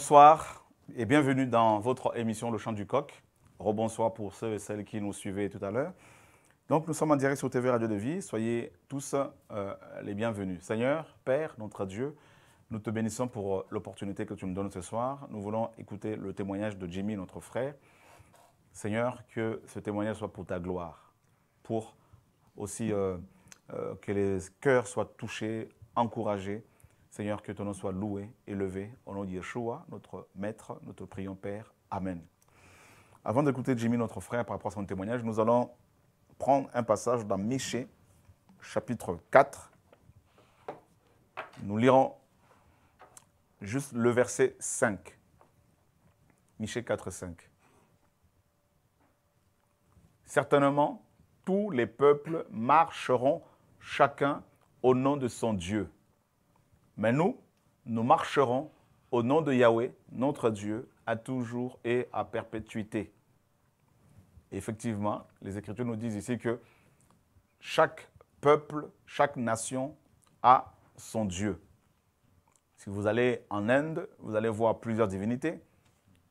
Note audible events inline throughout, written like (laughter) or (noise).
Bonsoir et bienvenue dans votre émission Le Chant du Coq. Rebonsoir pour ceux et celles qui nous suivaient tout à l'heure. Donc nous sommes en direct sur TV Radio de Vie. Soyez tous euh, les bienvenus. Seigneur, Père, notre Dieu, nous te bénissons pour euh, l'opportunité que tu nous donnes ce soir. Nous voulons écouter le témoignage de Jimmy, notre frère. Seigneur, que ce témoignage soit pour ta gloire, pour aussi euh, que les cœurs soient touchés, encouragés Seigneur, que ton nom soit loué, élevé, au nom de Yeshua, notre Maître, notre prions Père. Amen. Avant d'écouter Jimmy, notre frère, par rapport à son témoignage, nous allons prendre un passage dans Michée, chapitre 4. Nous lirons juste le verset 5. Michée 4, 5. Certainement, tous les peuples marcheront chacun au nom de son Dieu mais nous, nous marcherons au nom de Yahweh, notre Dieu, à toujours et à perpétuité. effectivement, les Écritures nous disent ici que chaque peuple, chaque nation a son Dieu. Si vous allez en Inde, vous allez voir plusieurs divinités.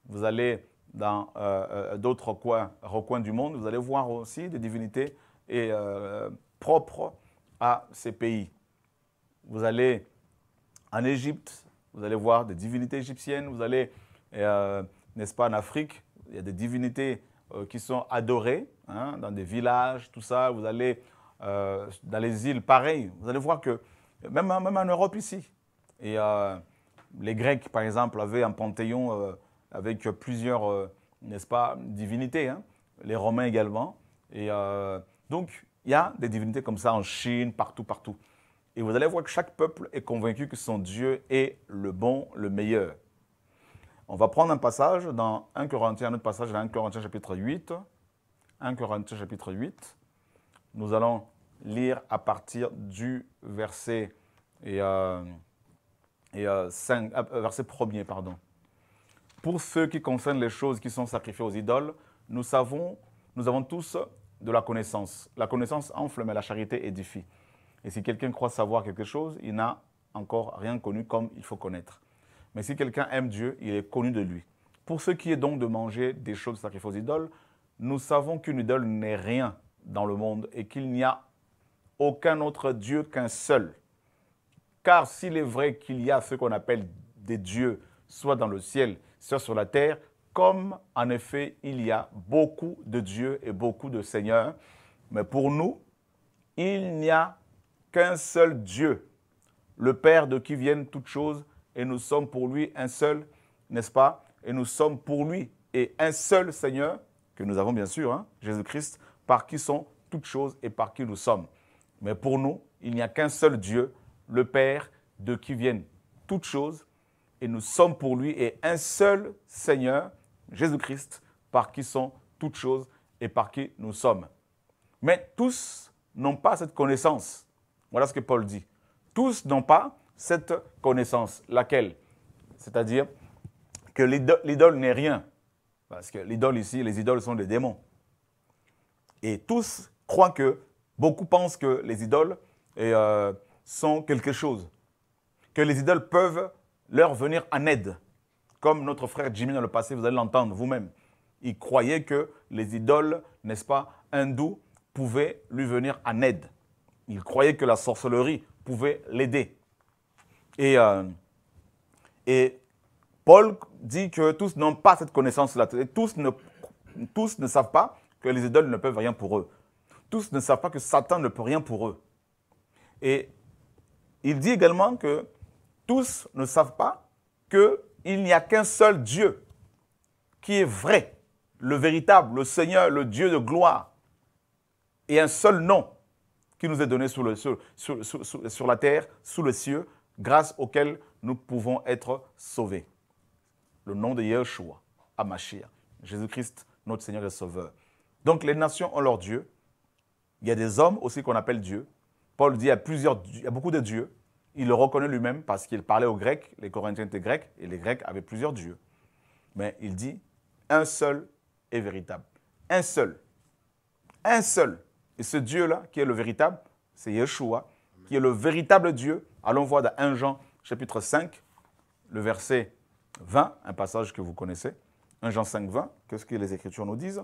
Vous allez dans euh, euh, d'autres coins, recoins du monde, vous allez voir aussi des divinités euh, propres à ces pays. Vous allez en Égypte, vous allez voir des divinités égyptiennes, vous allez, euh, n'est-ce pas, en Afrique, il y a des divinités euh, qui sont adorées, hein, dans des villages, tout ça, vous allez euh, dans les îles, pareil, vous allez voir que, même, même en Europe ici, et les Grecs, par exemple, avaient un panthéon avec plusieurs, n'est-ce pas, divinités, hein, les Romains également, et donc il y a des divinités comme ça en Chine, partout, partout. Et vous allez voir que chaque peuple est convaincu que son Dieu est le bon, le meilleur. On va prendre un passage dans 1 Corinthiens, un autre passage dans 1 Corinthiens chapitre 8. 1 Corinthiens chapitre 8. Nous allons lire à partir du verset, et, euh, et euh, euh, verset 1 Pardon. Pour ceux qui concernent les choses qui sont sacrifiées aux idoles, nous savons, nous avons tous de la connaissance. La connaissance enfle, mais la charité édifie. Et si quelqu'un croit savoir quelque chose, il n'a encore rien connu comme il faut connaître. Mais si quelqu'un aime Dieu, il est connu de lui. Pour ce qui est donc de manger des choses sacrifiées aux idoles, nous savons qu'une idole n'est rien dans le monde et qu'il n'y a aucun autre Dieu qu'un seul. Car s'il est vrai qu'il y a ce qu'on appelle des dieux, soit dans le ciel, soit sur la terre, comme en effet il y a beaucoup de dieux et beaucoup de seigneurs, mais pour nous, il n'y a qu'un seul Dieu, le Père de qui viennent toutes choses, et nous sommes pour lui un seul, n'est-ce pas Et nous sommes pour lui et un seul Seigneur, que nous avons bien sûr, hein, Jésus-Christ, par qui sont toutes choses et par qui nous sommes. Mais pour nous, il n'y a qu'un seul Dieu, le Père, de qui viennent toutes choses, et nous sommes pour lui et un seul Seigneur, Jésus-Christ, par qui sont toutes choses et par qui nous sommes. Mais tous n'ont pas cette connaissance. Voilà ce que Paul dit. Tous n'ont pas cette connaissance. Laquelle C'est-à-dire que l'idole n'est rien. Parce que l'idole ici, les idoles sont des démons. Et tous croient que, beaucoup pensent que les idoles euh, sont quelque chose. Que les idoles peuvent leur venir en aide. Comme notre frère Jimmy dans le passé, vous allez l'entendre vous-même. Il croyait que les idoles, n'est-ce pas, hindous, pouvaient lui venir en aide il croyait que la sorcellerie pouvait l'aider. Euh, et, Paul dit que tous n'ont pas cette connaissance-là. Tous ne, tous ne savent pas que les idoles ne peuvent rien pour eux. Tous ne savent pas que Satan ne peut rien pour eux. Et il dit également que tous ne savent pas qu'il n'y a qu'un seul Dieu qui est vrai, le véritable, le Seigneur, le Dieu de gloire, et un seul nom, qui nous est donné sur, la terre, sous le ciel, grâce auquel nous pouvons être sauvés. Le nom de Yeshua, Amashia, Jésus-Christ, notre Seigneur et Sauveur. Donc les nations ont leur Dieu. Il y a des hommes aussi qu'on appelle Dieu. Paul dit il y a, plusieurs, il y a beaucoup de dieux. Il le reconnaît lui-même parce qu'il parlait aux Grecs, les Corinthiens étaient Grecs, et les Grecs avaient plusieurs dieux. Mais il dit, un seul est véritable. Un seul. Un seul et ce Dieu-là, qui est le véritable, c'est Yeshua, qui est le véritable Dieu. Allons voir dans 1 Jean chapitre 5, le verset 20, un passage que vous connaissez. 1 Jean 5, 20, qu'est-ce que les Écritures nous disent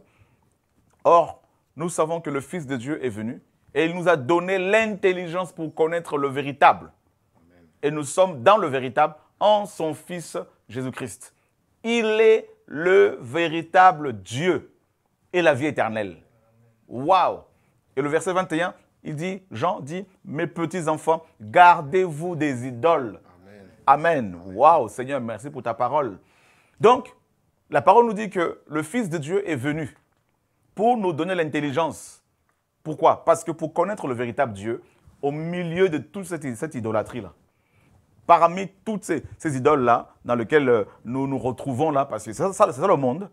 Or, nous savons que le Fils de Dieu est venu et il nous a donné l'intelligence pour connaître le véritable. Et nous sommes dans le véritable en son Fils Jésus-Christ. Il est le véritable Dieu et la vie éternelle. Waouh et le verset 21, il dit, Jean dit, mes petits enfants, gardez-vous des idoles. Amen. Waouh, Seigneur, merci pour ta parole. Donc, la parole nous dit que le Fils de Dieu est venu pour nous donner l'intelligence. Pourquoi Parce que pour connaître le véritable Dieu, au milieu de toute cette, idolâtrie-là, parmi toutes ces, idoles-là, dans lesquelles euh, nous nous retrouvons là, parce que c'est ça, ça le monde,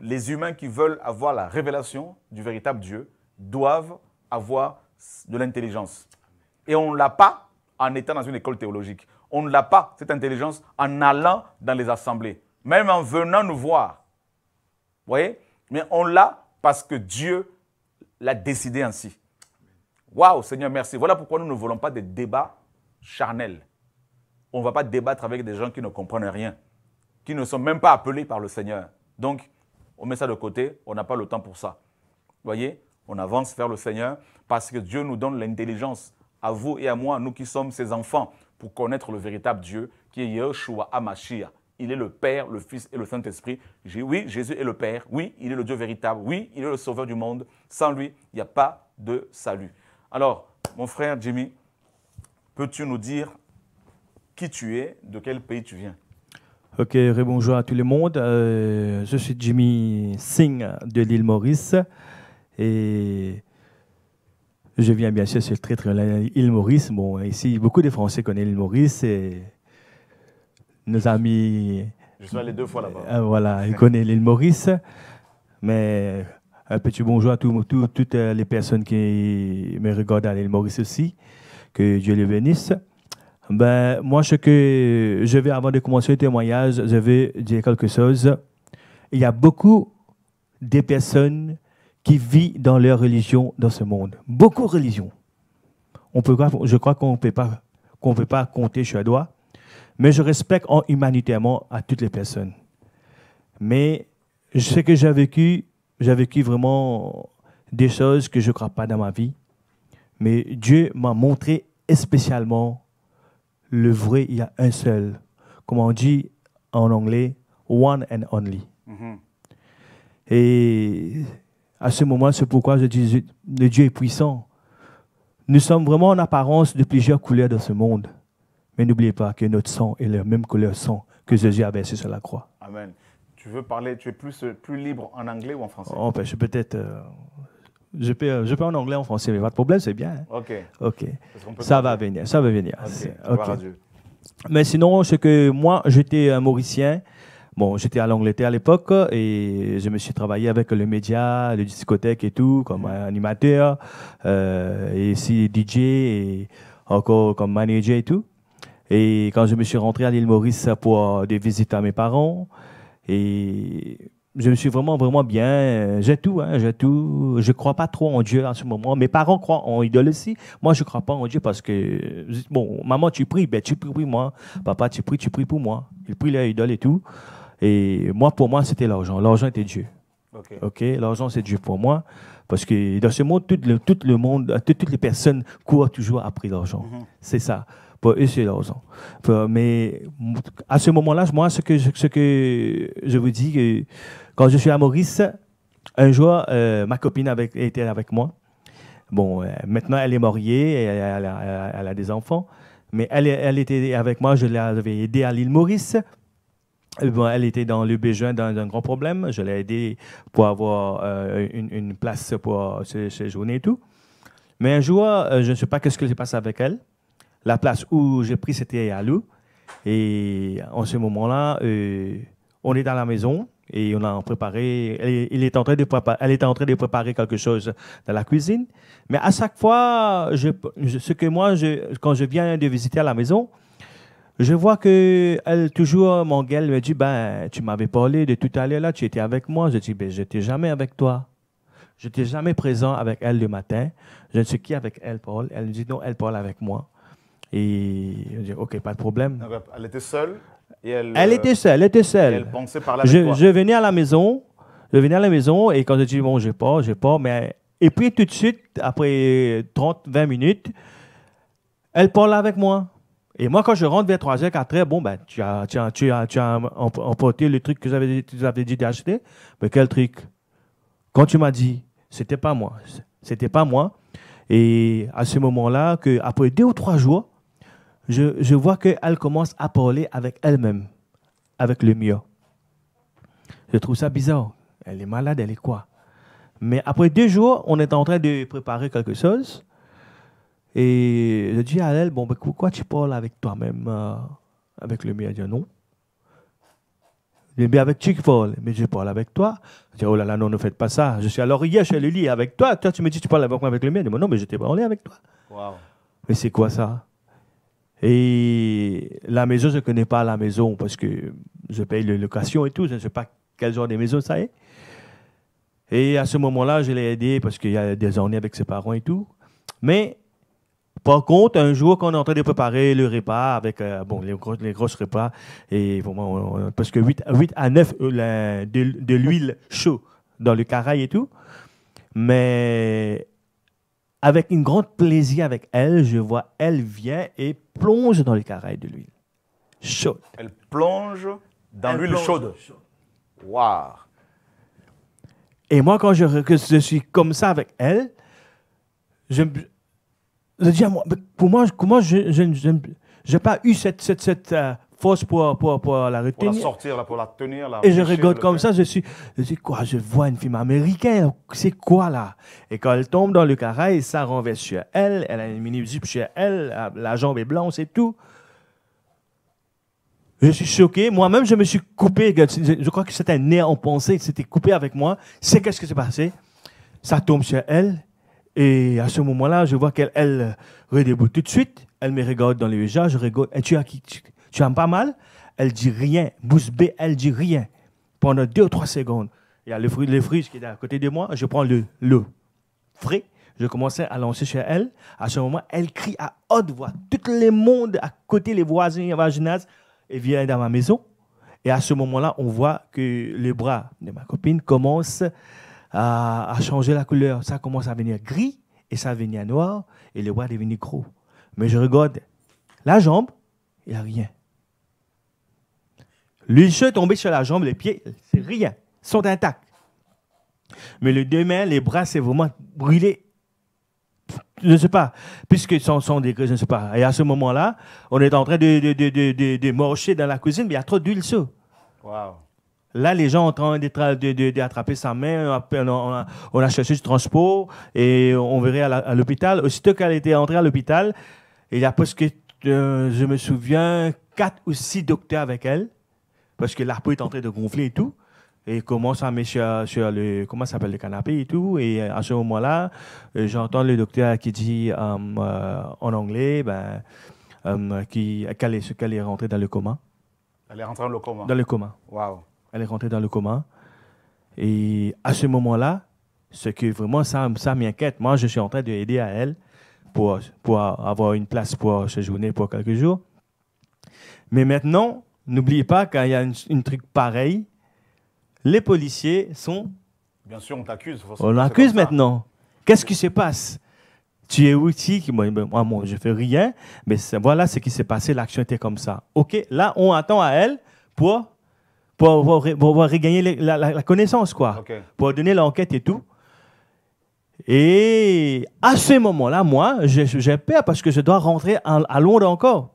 les humains qui veulent avoir la révélation du véritable Dieu, doivent avoir de l'intelligence. Et on ne l'a pas en étant dans une école théologique. On ne l'a pas, cette intelligence, en allant dans les assemblées, même en venant nous voir. Vous voyez Mais on l'a parce que Dieu l'a décidé ainsi. Waouh, Seigneur, merci. Voilà pourquoi nous ne voulons pas des débats charnels. On ne va pas débattre avec des gens qui ne comprennent rien, qui ne sont même pas appelés par le Seigneur. Donc, on met ça de côté, on n'a pas le temps pour ça. Vous voyez on avance vers le Seigneur parce que Dieu nous donne l'intelligence, à vous et à moi, nous qui sommes ses enfants, pour connaître le véritable Dieu qui est Yeshua Hamashiach. Il est le Père, le Fils et le Saint-Esprit. Oui, Jésus est le Père. Oui, il est le Dieu véritable. Oui, il est le Sauveur du monde. Sans lui, il n'y a pas de salut. Alors, mon frère Jimmy, peux-tu nous dire qui tu es, de quel pays tu viens Ok, bonjour à tout le monde. Euh, je suis Jimmy Singh de l'île Maurice. Et je viens bien sûr sur le traître l'île Maurice. Bon, ici, beaucoup de Français connaissent l'île Maurice. Et nos amis. Je suis allé deux fois là-bas. Euh, voilà, ils connaissent l'île Maurice. Mais un petit bonjour à toutes les personnes qui me regardent à l'île Maurice aussi. Que Dieu les bénisse. Ben, moi, ce que je vais, avant de commencer le témoignage, je vais dire quelque chose. Il y a beaucoup de personnes qui vit dans leur religion dans ce monde. Beaucoup de religions. On peut, je crois qu'on ne peut pas qu'on peut pas compter sur doigt, mais je respecte en humanitairement à toutes les personnes. Mais ce que j'ai vécu, j'ai vécu vraiment des choses que je ne crois pas dans ma vie. Mais Dieu m'a montré spécialement le vrai, il y a un seul. Comme on dit en anglais, one and only. Mm-hmm. Et à ce moment, c'est pourquoi je dis, le Dieu est puissant. Nous sommes vraiment en apparence de plusieurs couleurs dans ce monde. Mais n'oubliez pas que notre sang est la même couleur sang que Jésus a versé sur la croix. Amen. Tu veux parler, tu es plus, plus libre en anglais ou en français oh, ben, Je peux peut-être. Euh, je, peux, euh, je en anglais, en français, mais pas de problème, c'est bien. Hein. Ok. Ok. Ça va venir, ça va venir. Ok. Mais sinon, c'est que moi, j'étais un Mauricien. Bon, j'étais à l'Angleterre à l'époque et je me suis travaillé avec le média, les discothèques et tout, comme animateur, euh, et aussi DJ, et encore comme manager et tout. Et quand je me suis rentré à l'île Maurice pour des visites à mes parents, et je me suis vraiment, vraiment bien. J'ai tout, hein, j'ai tout. Je crois pas trop en Dieu en ce moment. Mes parents croient en idole aussi. Moi, je crois pas en Dieu parce que, bon, maman, tu pries, ben, tu pries pour moi. Papa, tu pries, tu pries pour moi. Ils prie les idoles et tout. Et moi, pour moi, c'était l'argent. L'argent était Dieu. Ok. L'argent, c'est Dieu pour moi. Parce que dans ce monde, tout le, tout le monde, toutes les personnes courent toujours après l'argent. Mhm. C'est ça. Pour eux, c'est l'argent. Mais à ce moment-là, moi, ce que, je, ce que je vous dis, quand je suis à Maurice, un jour, euh, ma copine était avec moi. Bon, euh, maintenant, elle est mariée, elle, a, des enfants, mais elle, elle était avec moi, je l'avais aidée à l'île Maurice eh ben, elle était dans le besoin d'un grand problème. Je l'ai aidée pour avoir euh, une, place pour séjourner et tout. Mais un jour, euh, je ne sais pas qu'est-ce qui s'est passé avec elle. La place où j'ai pris, c'était à Lou. Et en ce moment-là, euh, on est dans la maison et on a préparé. Elle, il est en train de préparer, elle était en train de préparer quelque chose dans la cuisine. Mais à chaque fois, ce que moi, je, quand je viens de visiter la maison, je vois que elle, toujours, mon gars, me dit, ben, tu m'avais parlé de tout à l'heure là, tu étais avec moi. Je dis, ben, je n'étais jamais avec toi. Je n'étais jamais présent avec elle le matin. Je ne sais qui avec elle parle. Elle me dit, non, elle parle avec moi. Et je dis, OK, pas de problème. Elle était seule elle, était seule, elle était seule. pensait parler avec je, je venais à la maison, je venais à la maison et quand je dis, bon, je pars, je pars, mais. Et puis tout de suite, après 30, 20 minutes, elle parle avec moi. Et moi, quand je rentre vers 3h, 4h, bon, ben, tu as, tu emporté le truc que tu avais dit d'acheter. Mais quel truc Quand tu m'as dit, c'était pas moi. C'était pas moi. Et à ce moment-là, après deux ou trois jours, je, je vois qu'elle commence à parler avec elle-même, avec le mien. Je trouve ça bizarre. Elle est malade, elle est quoi Mais après deux jours, on est en train de préparer quelque chose. Et je dis à elle, bon, pourquoi ben, tu parles avec toi-même, euh, avec le mien Elle dit, non. mais avec qui Mais je parle avec toi. Je dis, oh là là, non, ne faites pas ça. Je suis à l'oreiller chez lit avec toi. Toi, tu me dis, tu parles avec moi, avec le mien. Je dis, non, mais je t'ai parlé avec toi. Mais c'est quoi ça Et la maison, je ne connais pas la maison parce que je paye les location et tout. Je ne sais pas quel genre de maison ça est. Et à ce moment-là, je l'ai aidé parce qu'il y a des années avec ses parents et tout. Mais par contre, un jour, qu'on est en train de préparer le repas avec euh, bon, les, les grosses repas, et vraiment, on, parce que 8, 8 à 9 euh, de, l'huile chaude dans le carail et tout, mais avec une grande plaisir avec elle, je vois, elle vient et plonge dans le carail de l'huile chaude. Elle plonge dans l'huile chaude. Waouh! Et moi, quand je, je suis comme ça avec elle, je, pour moi, comment je, n'ai pas eu cette, cette, cette euh, force pour, la retenir. Pour la sortir, pour la tenir. et je regarde comme ça, je suis, je dis quoi, je vois une fille américaine, c'est quoi là Et quand elle tombe dans le carré, ça renverse sur elle, elle a une mini-jupe sur elle, la jambe est blanche et tout. Je suis choqué. Moi-même, je me suis coupé. Je crois que c'était un né en pensée, c'était coupé avec moi. C'est qu'est-ce qui s'est passé Ça tombe sur elle. Et à ce moment-là, je vois qu'elle elle tout de suite. Elle me regarde dans les yeux, je rigole. « Et tu as tu, pas mal Elle dit rien. Bousse B, elle dit rien. Pendant deux ou trois secondes. Il y a le, fruit, le fruit qui est à côté de moi. Je prends le, le frais. Je commençais à lancer chez elle. À ce moment, elle crie à haute voix. Tout le monde à côté, les voisins, les gymnase, et vient dans ma maison. Et à ce moment-là, on voit que les bras de ma copine commencent a, changé la couleur. Ça commence à venir gris et ça venir noir et le bois devenu gros. Mais je regarde la jambe, il n'y a rien. se tombé sur la jambe, les pieds, c'est rien, Ils sont intacts. Mais le deux mains, les bras, c'est vraiment brûlé. Je ne sais pas, puisque sont, sont des, je ne sais pas. Et à ce moment-là, on est en train de, de, marcher dans la cuisine, mais il y a trop d'huile Wow. Là, les gens en train d'attraper sa main. On a, on a, cherché du transport et on verrait à l'hôpital. Aussitôt qu'elle était entrée à l'hôpital, il y a presque, que euh, je me souviens, quatre ou six docteurs avec elle, parce que peau est en train de gonfler et tout. Et commence à mettre sur, le, comment s'appelle le canapé et tout. Et euh, à ce moment-là, euh, j'entends le docteur qui dit en anglais, ben, qu'elle est, qu'elle est rentrée dans le coma. Elle est rentrée dans le coma. Dans le coma. Waouh. Elle est rentrée dans le commun. Et à ce moment-là, ce que vraiment ça, ça m'inquiète, moi je suis en train d'aider à elle pour, pour avoir une place pour séjourner pour quelques jours. Mais maintenant, n'oubliez pas, quand il y a une, truc pareil, les policiers sont. Bien sûr, on t'accuse. On l'accuse maintenant. Qu'est-ce qui se passe tu es outil moi, moi je fais rien mais voilà ce qui s'est passé l'action était comme ça ok là on attend à elle pour pour, avoir pour, la, connaissance, quoi. Pour donner l'enquête et tout. Et à ce moment-là, moi, j'ai peur parce que je dois rentrer à, Londres encore.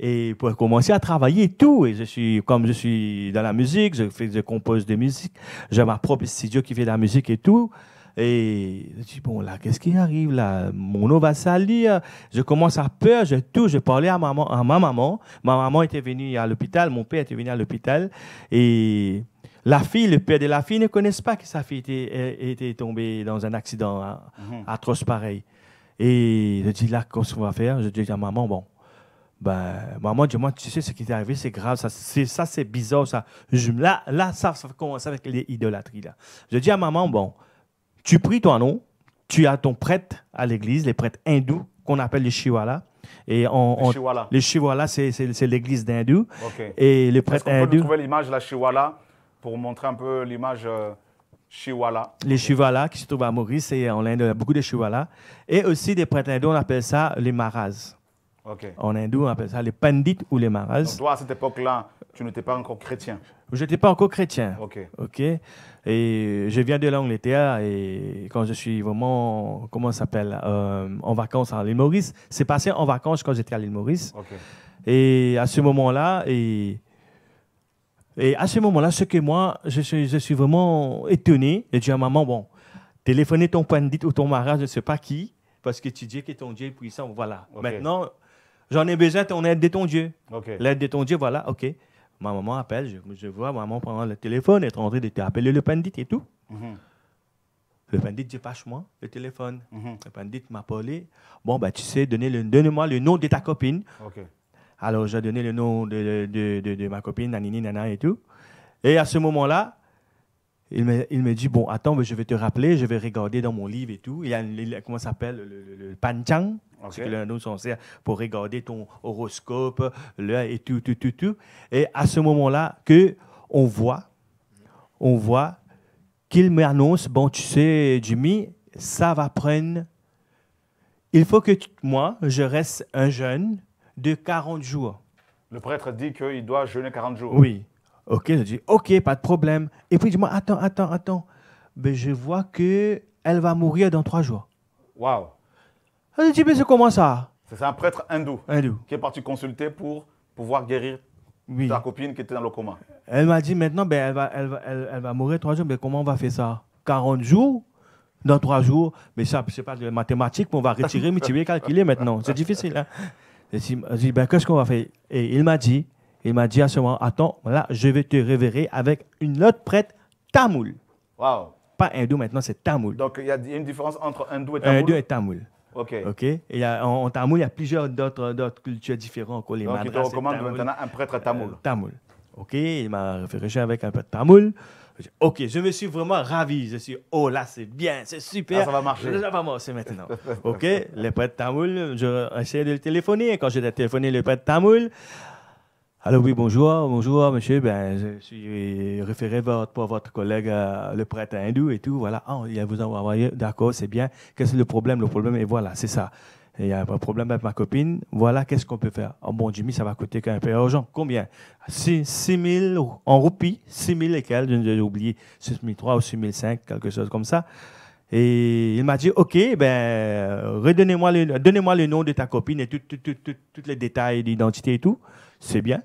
Et pour commencer à travailler et tout. Et je suis, comme je suis dans la musique, je, fais, je compose des musiques, j'ai ma propre studio qui fait de la musique et tout. Et je dis, bon, là, qu'est-ce qui arrive là Mon eau va salir. Je commence à peur, je tout. Je parlais à, maman, à ma maman. Ma maman était venue à l'hôpital, mon père était venu à l'hôpital. Et la fille, le père de la fille ne connaissent pas que sa fille était, était tombée dans un accident hein, mhm. atroce pareil. Et je dis, là, qu'est-ce qu'on va faire Je dis à maman, bon, ben, maman, dis-moi, tu sais ce qui est arrivé, c'est grave, ça, c'est bizarre, ça. là, là, ça, commence avec les l'idolâtrie, là. Je dis à maman, bon, tu pries ton nom, tu as ton prêtre à l'église, les prêtres hindous qu'on appelle les Shiwala. Et on, les c'est l'église d'hindous. Et les prêtres hindous. peut trouver l'image de la Shiwala pour montrer un peu l'image euh, Shivala. Les Shiwala qui se trouvent à Maurice et en Inde, il y a beaucoup de Shiwala. Et aussi des prêtres hindous, on appelle ça les Maras. Ok. En hindou, on appelle ça les pandits ou les maras. toi, à cette époque-là, tu n'étais pas encore chrétien Je n'étais pas encore chrétien. Ok. OK et je viens de l'Angleterre et quand je suis vraiment, comment ça s'appelle, euh, en vacances à l'île Maurice, c'est passé en vacances quand j'étais à l'île Maurice. Et à ce moment-là, et, et à ce moment-là, ce que moi, je suis, je suis vraiment étonné. J'ai dit à maman, bon, téléphoner ton pandit ou ton mariage, je ne sais pas qui, parce que tu dis que ton Dieu est puissant, voilà. Maintenant, j'en ai besoin, ton aide de ton Dieu. L'aide de ton Dieu, voilà, ok. Ma maman appelle, je, vois maman prendre le téléphone, être est en train de t'appeler le pandit et tout. Mhm. Le pendite dit, passe-moi le téléphone. Mhm. Le bandit m'a parlé. Bon, ben, tu sais, donne-moi le nom de ta copine. Alors, j'ai donné le nom de ma copine, nanini, nana et tout. Et à ce moment-là, il me, il dit Bon, attends, mais je vais te rappeler, je vais regarder dans mon livre et tout. Il y a, comment ça s'appelle Le, le, panchang. Okay. que l'un s'en sert pour regarder ton horoscope là, et tout, tout, tout, tout. Et à ce moment-là, que on voit, on voit qu'il m'annonce Bon, tu sais, Jimmy, ça va prendre. Il faut que moi, je reste un jeune de 40 jours. Le prêtre dit qu'il doit jeûner 40 jours. Oui. OK, je dis, OK, pas de problème. Et puis, je moi, attends, attends, attends. Mais ben, je vois qu'elle va mourir dans trois jours. Waouh. Je dis, mais c'est comment ça C'est un prêtre hindou, qui est parti consulter pour pouvoir guérir oui. ta copine qui était dans le coma. Elle m'a dit, maintenant, ben, elle, va, elle, va, mourir trois jours. Mais comment on va faire ça 40 jours dans trois jours, mais ça, c'est pas de mathématiques, mais on va retirer, mais tu veux calculer maintenant. C'est difficile. Je hein. dis, ben, qu'est-ce qu'on va faire Et il m'a dit, il m'a dit à ce moment, attends, là, je vais te révérer avec une autre prêtre tamoul. Waouh Pas hindou maintenant, c'est tamoul. Donc il y a une différence entre hindou et tamoul. Hindou et tamoul. Ok. Ok. Et en, tamoul, il y a plusieurs d'autres cultures différentes. Les Donc il te recommande maintenant un prêtre tamoul. Euh, tamoul. Ok. Il m'a référé avec un prêtre tamoul. Ok, je me suis vraiment ravi. Je suis, oh là, c'est bien, c'est super. Ah, ça va marcher. Ça va marcher maintenant. (laughs) ok, le prêtre tamoul, essayé de le téléphoner. Quand j'ai téléphoné le prêtre tamoul, alors oui, bonjour, bonjour, monsieur. Ben, je suis référé votre, pour votre collègue, euh, le prêtre hindou et tout. Voilà, ah, il vous a envoyé, d'accord, c'est bien. Qu'est-ce que le problème Le problème, et voilà, c'est ça. Il y a un problème avec ma copine. Voilà, qu'est-ce qu'on peut faire Oh bon, Jimmy, ça va coûter quand même peu Combien 6, 000 en roupies, 6 000 et j'ai oublié, 6 3 ou 6 5, quelque chose comme ça. Et il m'a dit, OK, ben, redonnez-moi le, donnez-moi le nom de ta copine et tous les détails d'identité et tout. C'est bien.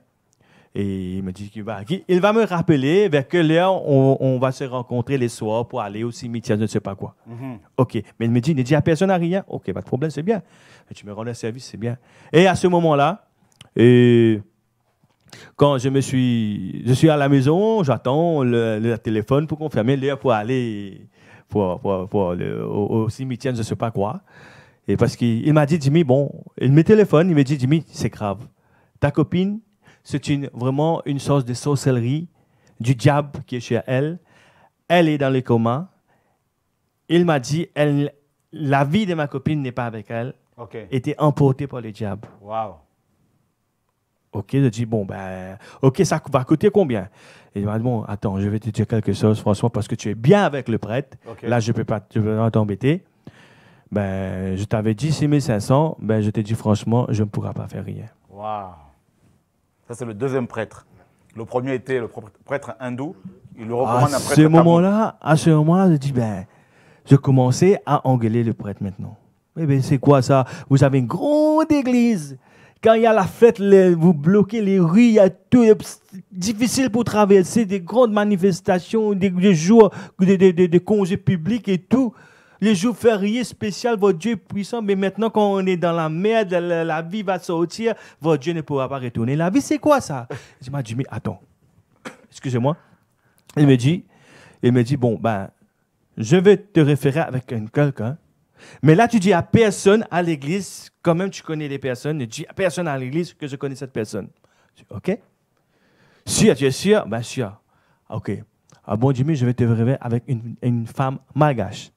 Et il me dit bah, qu'il va, il va me rappeler vers quelle heure on, va se rencontrer les soirs pour aller au cimetière, je ne sais pas quoi. Mhm. OK. Mais il me dit, il ne dit à personne à rien. OK, pas de problème, c'est bien. tu me rends un service, c'est bien. Et à ce moment-là, quand je me suis, je suis à la maison, j'attends le, téléphone pour confirmer l'heure pour aller pour, pour, pour au, cimetière, je ne sais pas quoi. Et parce qu'il m'a dit, Jimmy, bon, il me téléphone, il me dit, Jimmy, c'est grave. Ta copine, c'est une, vraiment une sorte de sorcellerie du diable qui est chez elle. Elle est dans le coma. Il m'a dit, elle, la vie de ma copine n'est pas avec elle. Était emportée par le diable. Wow. OK, je dis, bon, ben, OK, ça va coûter combien? Il m'a dit, bon, attends, je vais te dire quelque chose, François, parce que tu es bien avec le prêtre. Là, je ne peux pas, t'embêter. Ben, je t'avais dit 6500, ben, je t'ai dit, franchement, je ne pourrai pas faire rien. Wow. Ça, c'est le deuxième prêtre. Le premier était le prêtre hindou. Il le à Ce moment-là, à ce moment-là, je dis ben, je commençais à engueuler le prêtre maintenant. Mais eh ben, c'est quoi ça Vous avez une grande église. Quand il y a la fête, vous bloquez les rues, il y a tout, difficile pour traverser, des grandes manifestations, des, jours des de congés publics et tout les jours fériés spécial, votre Dieu est puissant, mais maintenant qu'on est dans la merde, la, vie va sortir, votre Dieu ne pourra pas retourner. La vie, c'est quoi ça Je m'a dit, attends, excusez-moi. Il me dit, il me dit, bon, ben, je vais te référer avec quelqu'un. Mais là, tu dis à personne à l'église, quand même tu connais les personnes, tu dis à personne à l'église que je connais cette personne. dis, OK? Si, tu es sûr? Bien sûr. Ah, OK. Ah, bon, Jimmy, je vais te référer avec une, une femme malgache.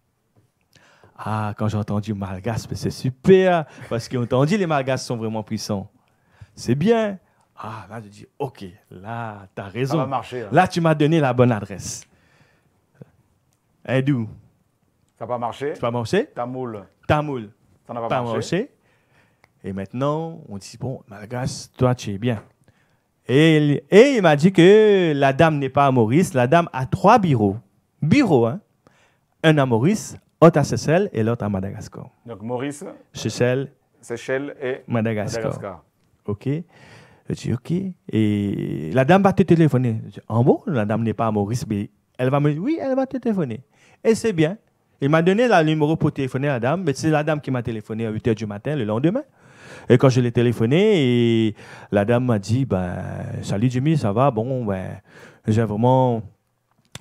Ah, quand j'ai entendu Malgas, c'est super, parce qu'on t'a dit les Malgas sont vraiment puissants. C'est bien. Ah, là, je dis, OK, là, tu as raison. Ça va marcher. Hein. Là, tu m'as donné la bonne adresse. Hindou. Eh, Ça n'a pas marché. Ça n'a pas marché. Tamoul. Tamoul. Ça n'a pas, pas marché. Et maintenant, on dit, bon, Malgas, toi, tu es bien. Et, et il m'a dit que la dame n'est pas à Maurice, la dame a trois bureaux. Bureaux, hein. Un à Maurice, L'autre à Seychelles et l'autre à Madagascar. Donc Maurice Seychelles. Seychelles et Madagascar. OK. Je dis OK. Et la dame va te téléphoner. en bon, la dame n'est pas à Maurice, mais elle va me dire oui, elle va te téléphoner. Et c'est bien. Il m'a donné le numéro pour téléphoner à la dame, mais c'est la dame qui m'a téléphoné à 8 h du matin le lendemain. Et quand je l'ai téléphoné, et la dame m'a dit ben, Salut Jimmy, ça va Bon, ben, j'ai vraiment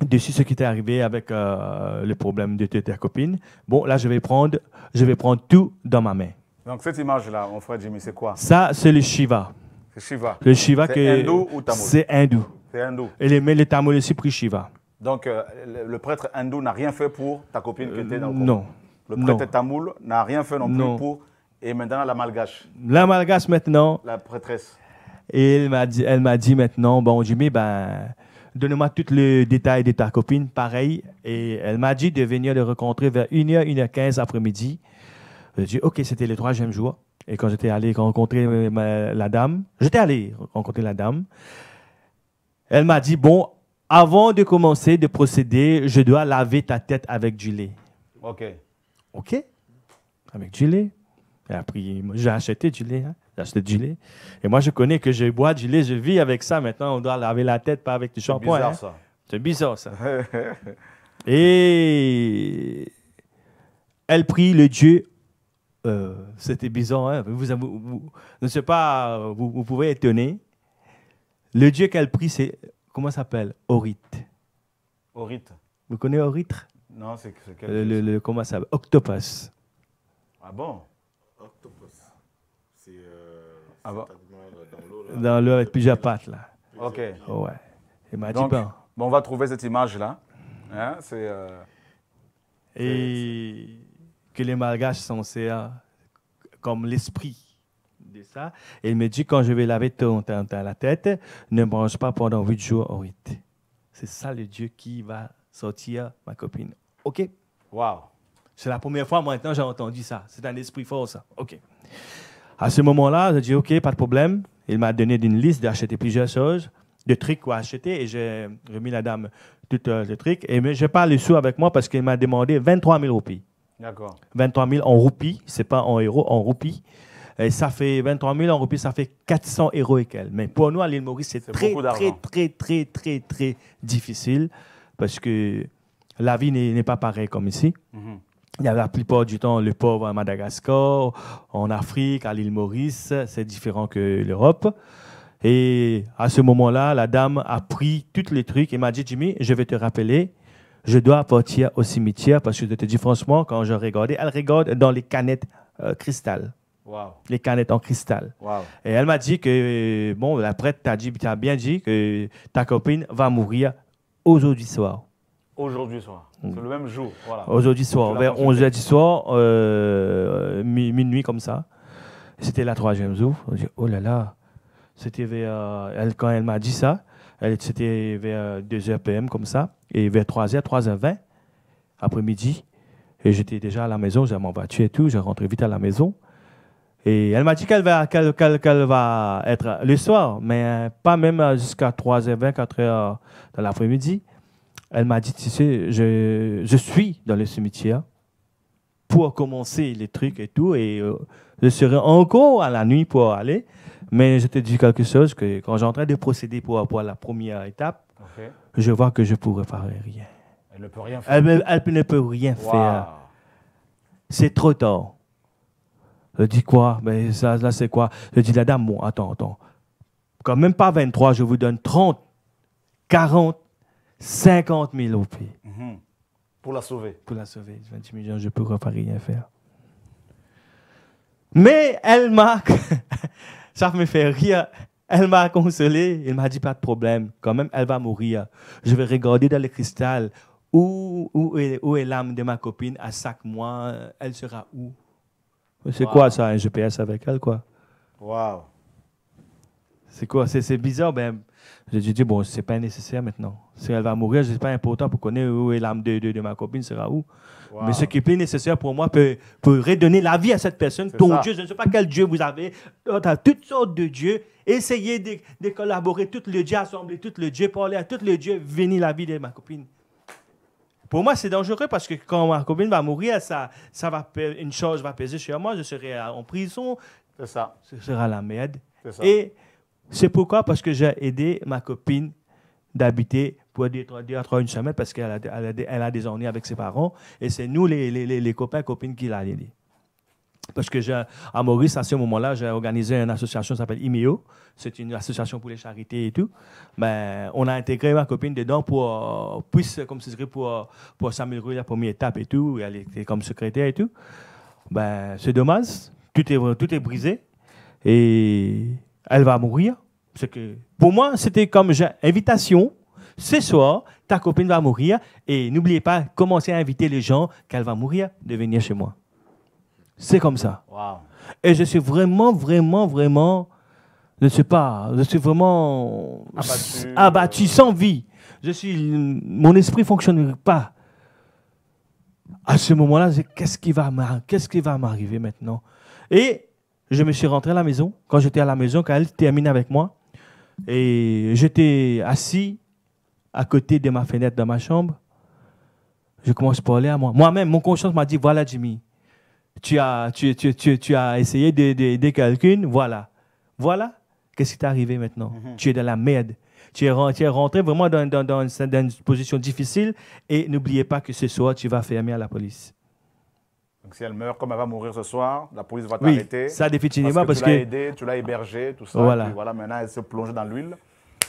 dessus ce qui t'est arrivé avec euh, le problème de ta copine. Bon, là, je vais prendre, je vais prendre tout dans ma main. Donc, cette image-là, mon frère Jimmy, c'est quoi Ça, c'est le Shiva. Le Shiva. Le Shiva que. hindou ou tamoul C'est hindou. C'est hindou. Et les, mais le tamoul aussi pris Shiva. Donc, euh, le, prêtre hindou n'a rien fait pour ta copine qui était dans le euh, Non. Le prêtre tamoul n'a rien fait non plus pour. Et maintenant, la malgache. La malgache maintenant. La prêtresse. Et elle m'a dit, elle m'a dit maintenant, bon, Jimmy, ben Donne-moi tous les détails de ta copine. Pareil. Et elle m'a dit de venir le rencontrer vers 1h, 1h15 après-midi. J'ai dit, OK, c'était le troisième jour. Et quand j'étais allé rencontrer euh, la dame, j'étais allé rencontrer la dame. Elle m'a dit, bon, avant de commencer de procéder, je dois laver ta tête avec du lait. OK. OK. Avec du lait. J'ai acheté du lait. Hein c'était du lait. Et moi, je connais que je bois du lait, je vis avec ça. Maintenant, on doit laver la tête, pas avec du shampoing. C'est bizarre, hein. ça. C'est bizarre, ça. (laughs) Et elle prie le Dieu. Euh, c'était bizarre, hein? vous, ne sais pas, vous, pouvez étonner. Le Dieu qu'elle prie, c'est, comment ça s'appelle Orite. Orite. Vous connaissez Orite Non, c'est quel le, Comment ça s'appelle Octopus. Ah bon Octopus. C'est euh, ah dans l'eau. Dans l'eau avec plusieurs pattes, là. OK. ouais. Il m'a dit, bon. On va trouver cette image-là. Hein? C'est, euh, et que les malgaches sont c'est, comme l'esprit de ça. Et il me dit, quand je vais laver ton, ton, la tête, ne mange pas pendant huit jours au C'est ça le Dieu qui va sortir ma copine. OK? Wow. C'est la première fois maintenant j'ai entendu ça. C'est un esprit fort, ça. OK. À ce moment-là, j'ai dit, OK, pas de problème. Il m'a donné une liste d'acheter plusieurs choses, de trucs à acheter, et j'ai remis la dame tout euh, les trucs. Et, mais je n'ai pas les sous avec moi parce qu'il m'a demandé 23 000 roupies. D'accord. 23 000 en roupies, c'est pas en euros, en roupies. Et ça fait 23 000 en roupies, ça fait 400 euros et quelques. Mais pour nous, à l'île Maurice, c'est très, très, très, très, très, très difficile parce que la vie n'est pas pareille comme ici. Mhm. Il y a la plupart du temps le pauvre à Madagascar, en Afrique, à l'île Maurice, c'est différent que l'Europe. Et à ce moment-là, la dame a pris tous les trucs et m'a dit, Jimmy, je vais te rappeler, je dois partir au cimetière parce que je te dis franchement, quand je regardais, elle regarde dans les canettes euh, cristal. Wow. Les canettes en cristal. Wow. Et elle m'a dit que, bon, la prête t'a bien dit que ta copine va mourir aujourd'hui soir. Aujourd'hui soir, c'est mm. le même jour. Aujourd'hui soir, vers 11h du soir, euh, minuit comme ça. C'était la troisième jour. Dit, oh là là, c'était vers. Euh, elle, quand elle m'a dit ça, c'était vers 2h euh, PM comme ça, et vers 3h, 3h20, après-midi. Et j'étais déjà à la maison, j'ai mon voiture et tout, j'ai rentré vite à la maison. Et elle m'a dit qu'elle va, va être le soir, mais pas même jusqu'à 3h20, 4h dans l'après-midi. Elle m'a dit, tu sais, je, suis dans le cimetière pour commencer les trucs et tout, et euh, je serai encore à la nuit pour aller. Mais je te dis quelque chose, que quand j'ai en train de procéder pour, pour la première étape, je vois que je ne pourrais faire rien. Elle ne peut rien faire. C'est trop tard. Je dis quoi Mais ça, là, c'est quoi Je dis, la dame, attends, attends. Quand même pas 23, je vous donne 30, 40, 50 000 au pied. Mhm. Pour la sauver. Pour la sauver. 20 millions, je peux pas rien faire. Mais elle m'a, (laughs) ça me fait rire, elle m'a consolé, elle m'a dit pas de problème, quand même elle va mourir. Je vais regarder dans le cristal où, où est, où est l'âme de ma copine à chaque mois, elle sera où C'est quoi ça, un GPS avec elle quoi Waouh. C'est quoi C'est c'est bizarre, ben, j'ai dit, bon, c'est pas nécessaire maintenant. Si elle va mourir, c'est pas important pour connaître où est l'âme de, de, ma copine, sera où. Mais ce qui est nécessaire pour moi peut, pour redonner la vie à cette personne. Ton Dieu, je ne sais pas quel Dieu vous avez. Oh, as toutes sortes de dieux. Essayez de, de collaborer, tout les dieux assemblés, tout les dieux parler à tous les dieux venir la vie de ma copine. Pour moi, c'est dangereux parce que quand ma copine va mourir, ça, ça va, une chose va peser sur moi, je serai en prison. C'est ça. Ce sera la merde. Et c'est pourquoi Parce que j'ai aidé ma copine d'habiter pour deux, à trois, une semaine parce qu'elle a, elle des ennuis avec ses parents. Et c'est nous, les, les, les copains, copines, qui l'a aidé. Parce que à Maurice, à ce moment-là, j'ai organisé une association qui s'appelle IMEO. C'est une association pour les charités et tout. Mais on a intégré ma copine dedans pour, puisse, comme pour, pour s'améliorer la première étape et tout. Elle était comme secrétaire et tout. Ben, c'est dommage. Tout est, tout est brisé. Et elle va mourir pour moi, c'était comme invitation. Ce soir, ta copine va mourir et n'oubliez pas, commencez à inviter les gens qu'elle va mourir de venir chez moi. C'est comme ça. Et je suis vraiment, vraiment, vraiment, je ne sais pas, je suis vraiment abattu, sans vie. Je suis, mon esprit ne fonctionne pas. À ce moment-là, qu'est-ce qui va qu'est-ce qui va m'arriver maintenant Et je me suis rentré à la maison. Quand j'étais à la maison, quand elle termine avec moi, et j'étais assis à côté de ma fenêtre dans ma chambre. Je commence à parler à moi. Moi-même, mon conscience m'a dit, voilà Jimmy, tu as, tu, tu, tu, as essayé de, quelqu'un, voilà. Voilà, qu'est-ce qui t'est arrivé maintenant mhm. Tu es dans la merde. Tu es, rentré, vraiment dans, dans, dans une position difficile et n'oubliez pas que ce soir, tu vas fermer à la police. Donc si elle meurt comme elle va mourir ce soir, la police va t'arrêter. ça définitivement parce que tu l'as aidé, tu l'as hébergé, tout ça. Voilà. voilà, maintenant elle se plonge dans l'huile.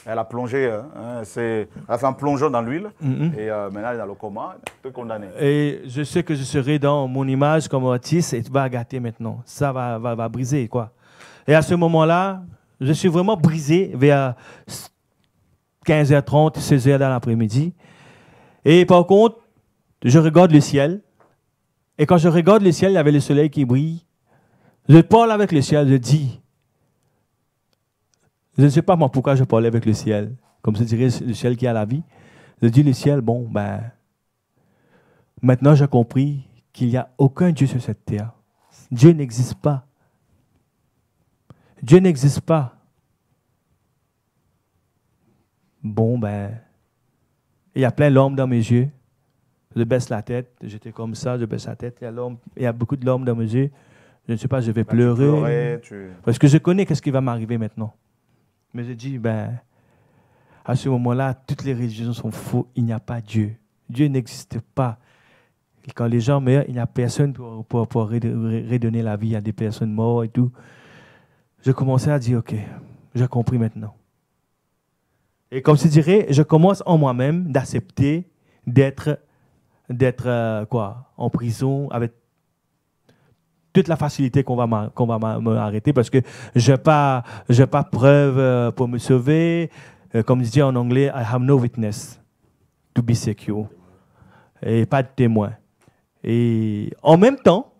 Elle a plongé, hein, hein, elle a fait un plongeon dans l'huile mm-hmm. et euh, maintenant elle est dans le coma, elle condamnée. Et je sais que je serai dans mon image comme artiste et tu vas gâter maintenant. Ça va, va, va briser, quoi. Et à ce moment-là, je suis vraiment brisé vers 15h30, 16h dans l'après-midi. Et par contre, je regarde le ciel et quand je regarde le ciel, il y avait le soleil qui brille. Je parle avec le ciel, je dis. Je ne sais pas moi pourquoi je parlais avec le ciel. Comme se dirait le ciel qui a la vie. Je dis, le ciel, bon, ben, maintenant j'ai compris qu'il n'y a aucun Dieu sur cette terre. Dieu n'existe pas. Dieu n'existe pas. Bon, ben, il y a plein l'homme dans mes yeux je baisse la tête. J'étais comme ça, je baisse la tête. Il y a, l'homme, a beaucoup de l'homme dans mes yeux. Je ne sais pas, je vais bah, pleurer. Parce que je connais qu'est-ce qui va m'arriver maintenant. Mais je dis, ben, à ce moment-là, toutes les religions sont faux. Il n'y a pas Dieu. Dieu n'existe pas. quand les gens meurent, il n'y a personne pour, pour, pour, redonner la vie à des personnes mortes et tout. Je commençais à dire, OK, j'ai compris maintenant. Et comme je dirais, je commence en moi-même d'accepter d'être d'être euh, quoi en prison avec toute la facilité qu'on va qu'on va m'arrêter parce que j'ai pas j'ai pas preuve euh, pour me sauver euh, comme dit en anglais I have no witness to be secure et pas de témoin et en même temps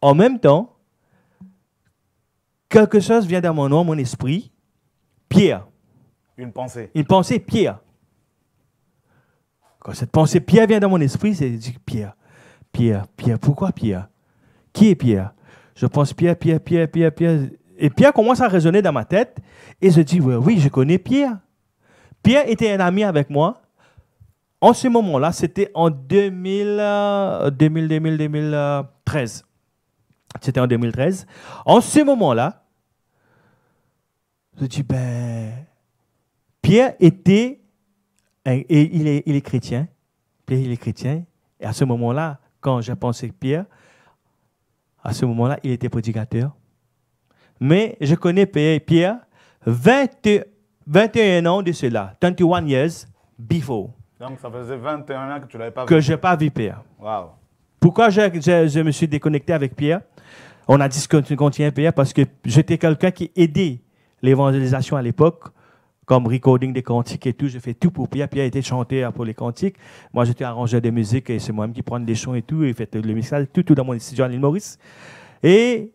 en même temps quelque chose vient dans mon nom mon esprit Pierre une pensée une pensée Pierre quand cette pensée Pierre vient dans mon esprit, c'est Pierre, Pierre, Pierre. Pourquoi Pierre Qui est Pierre Je pense Pierre, Pierre, Pierre, Pierre, Pierre. Et Pierre commence à résonner dans ma tête et je dis oui, oui, je connais Pierre. Pierre était un ami avec moi. En ce moment-là, c'était en 2000, 2000, 2000, 2013. C'était en 2013. En ce moment-là, je dis ben, Pierre était et il est, il est chrétien. Pierre, il est chrétien. Et à ce moment-là, quand j'ai pensé Pierre, à ce moment-là, il était prédicateur. Mais je connais Pierre 20, 21 ans de cela, 21 years before. Donc ça faisait 21 ans que tu l'avais pas vu. Que je n'ai pas vu Pierre. Wow. Pourquoi je, me suis déconnecté avec Pierre On a dit discuté Pierre parce que j'étais quelqu'un qui aidait l'évangélisation à l'époque comme recording des cantiques et tout. J'ai fait tout pour Pierre. Pierre était chanteur pour les cantiques. Moi, j'étais arrangeur des musiques et c'est moi-même qui prends les chants et tout. Et fait le mixage, tout, tout dans mon studio à l'île Maurice. Et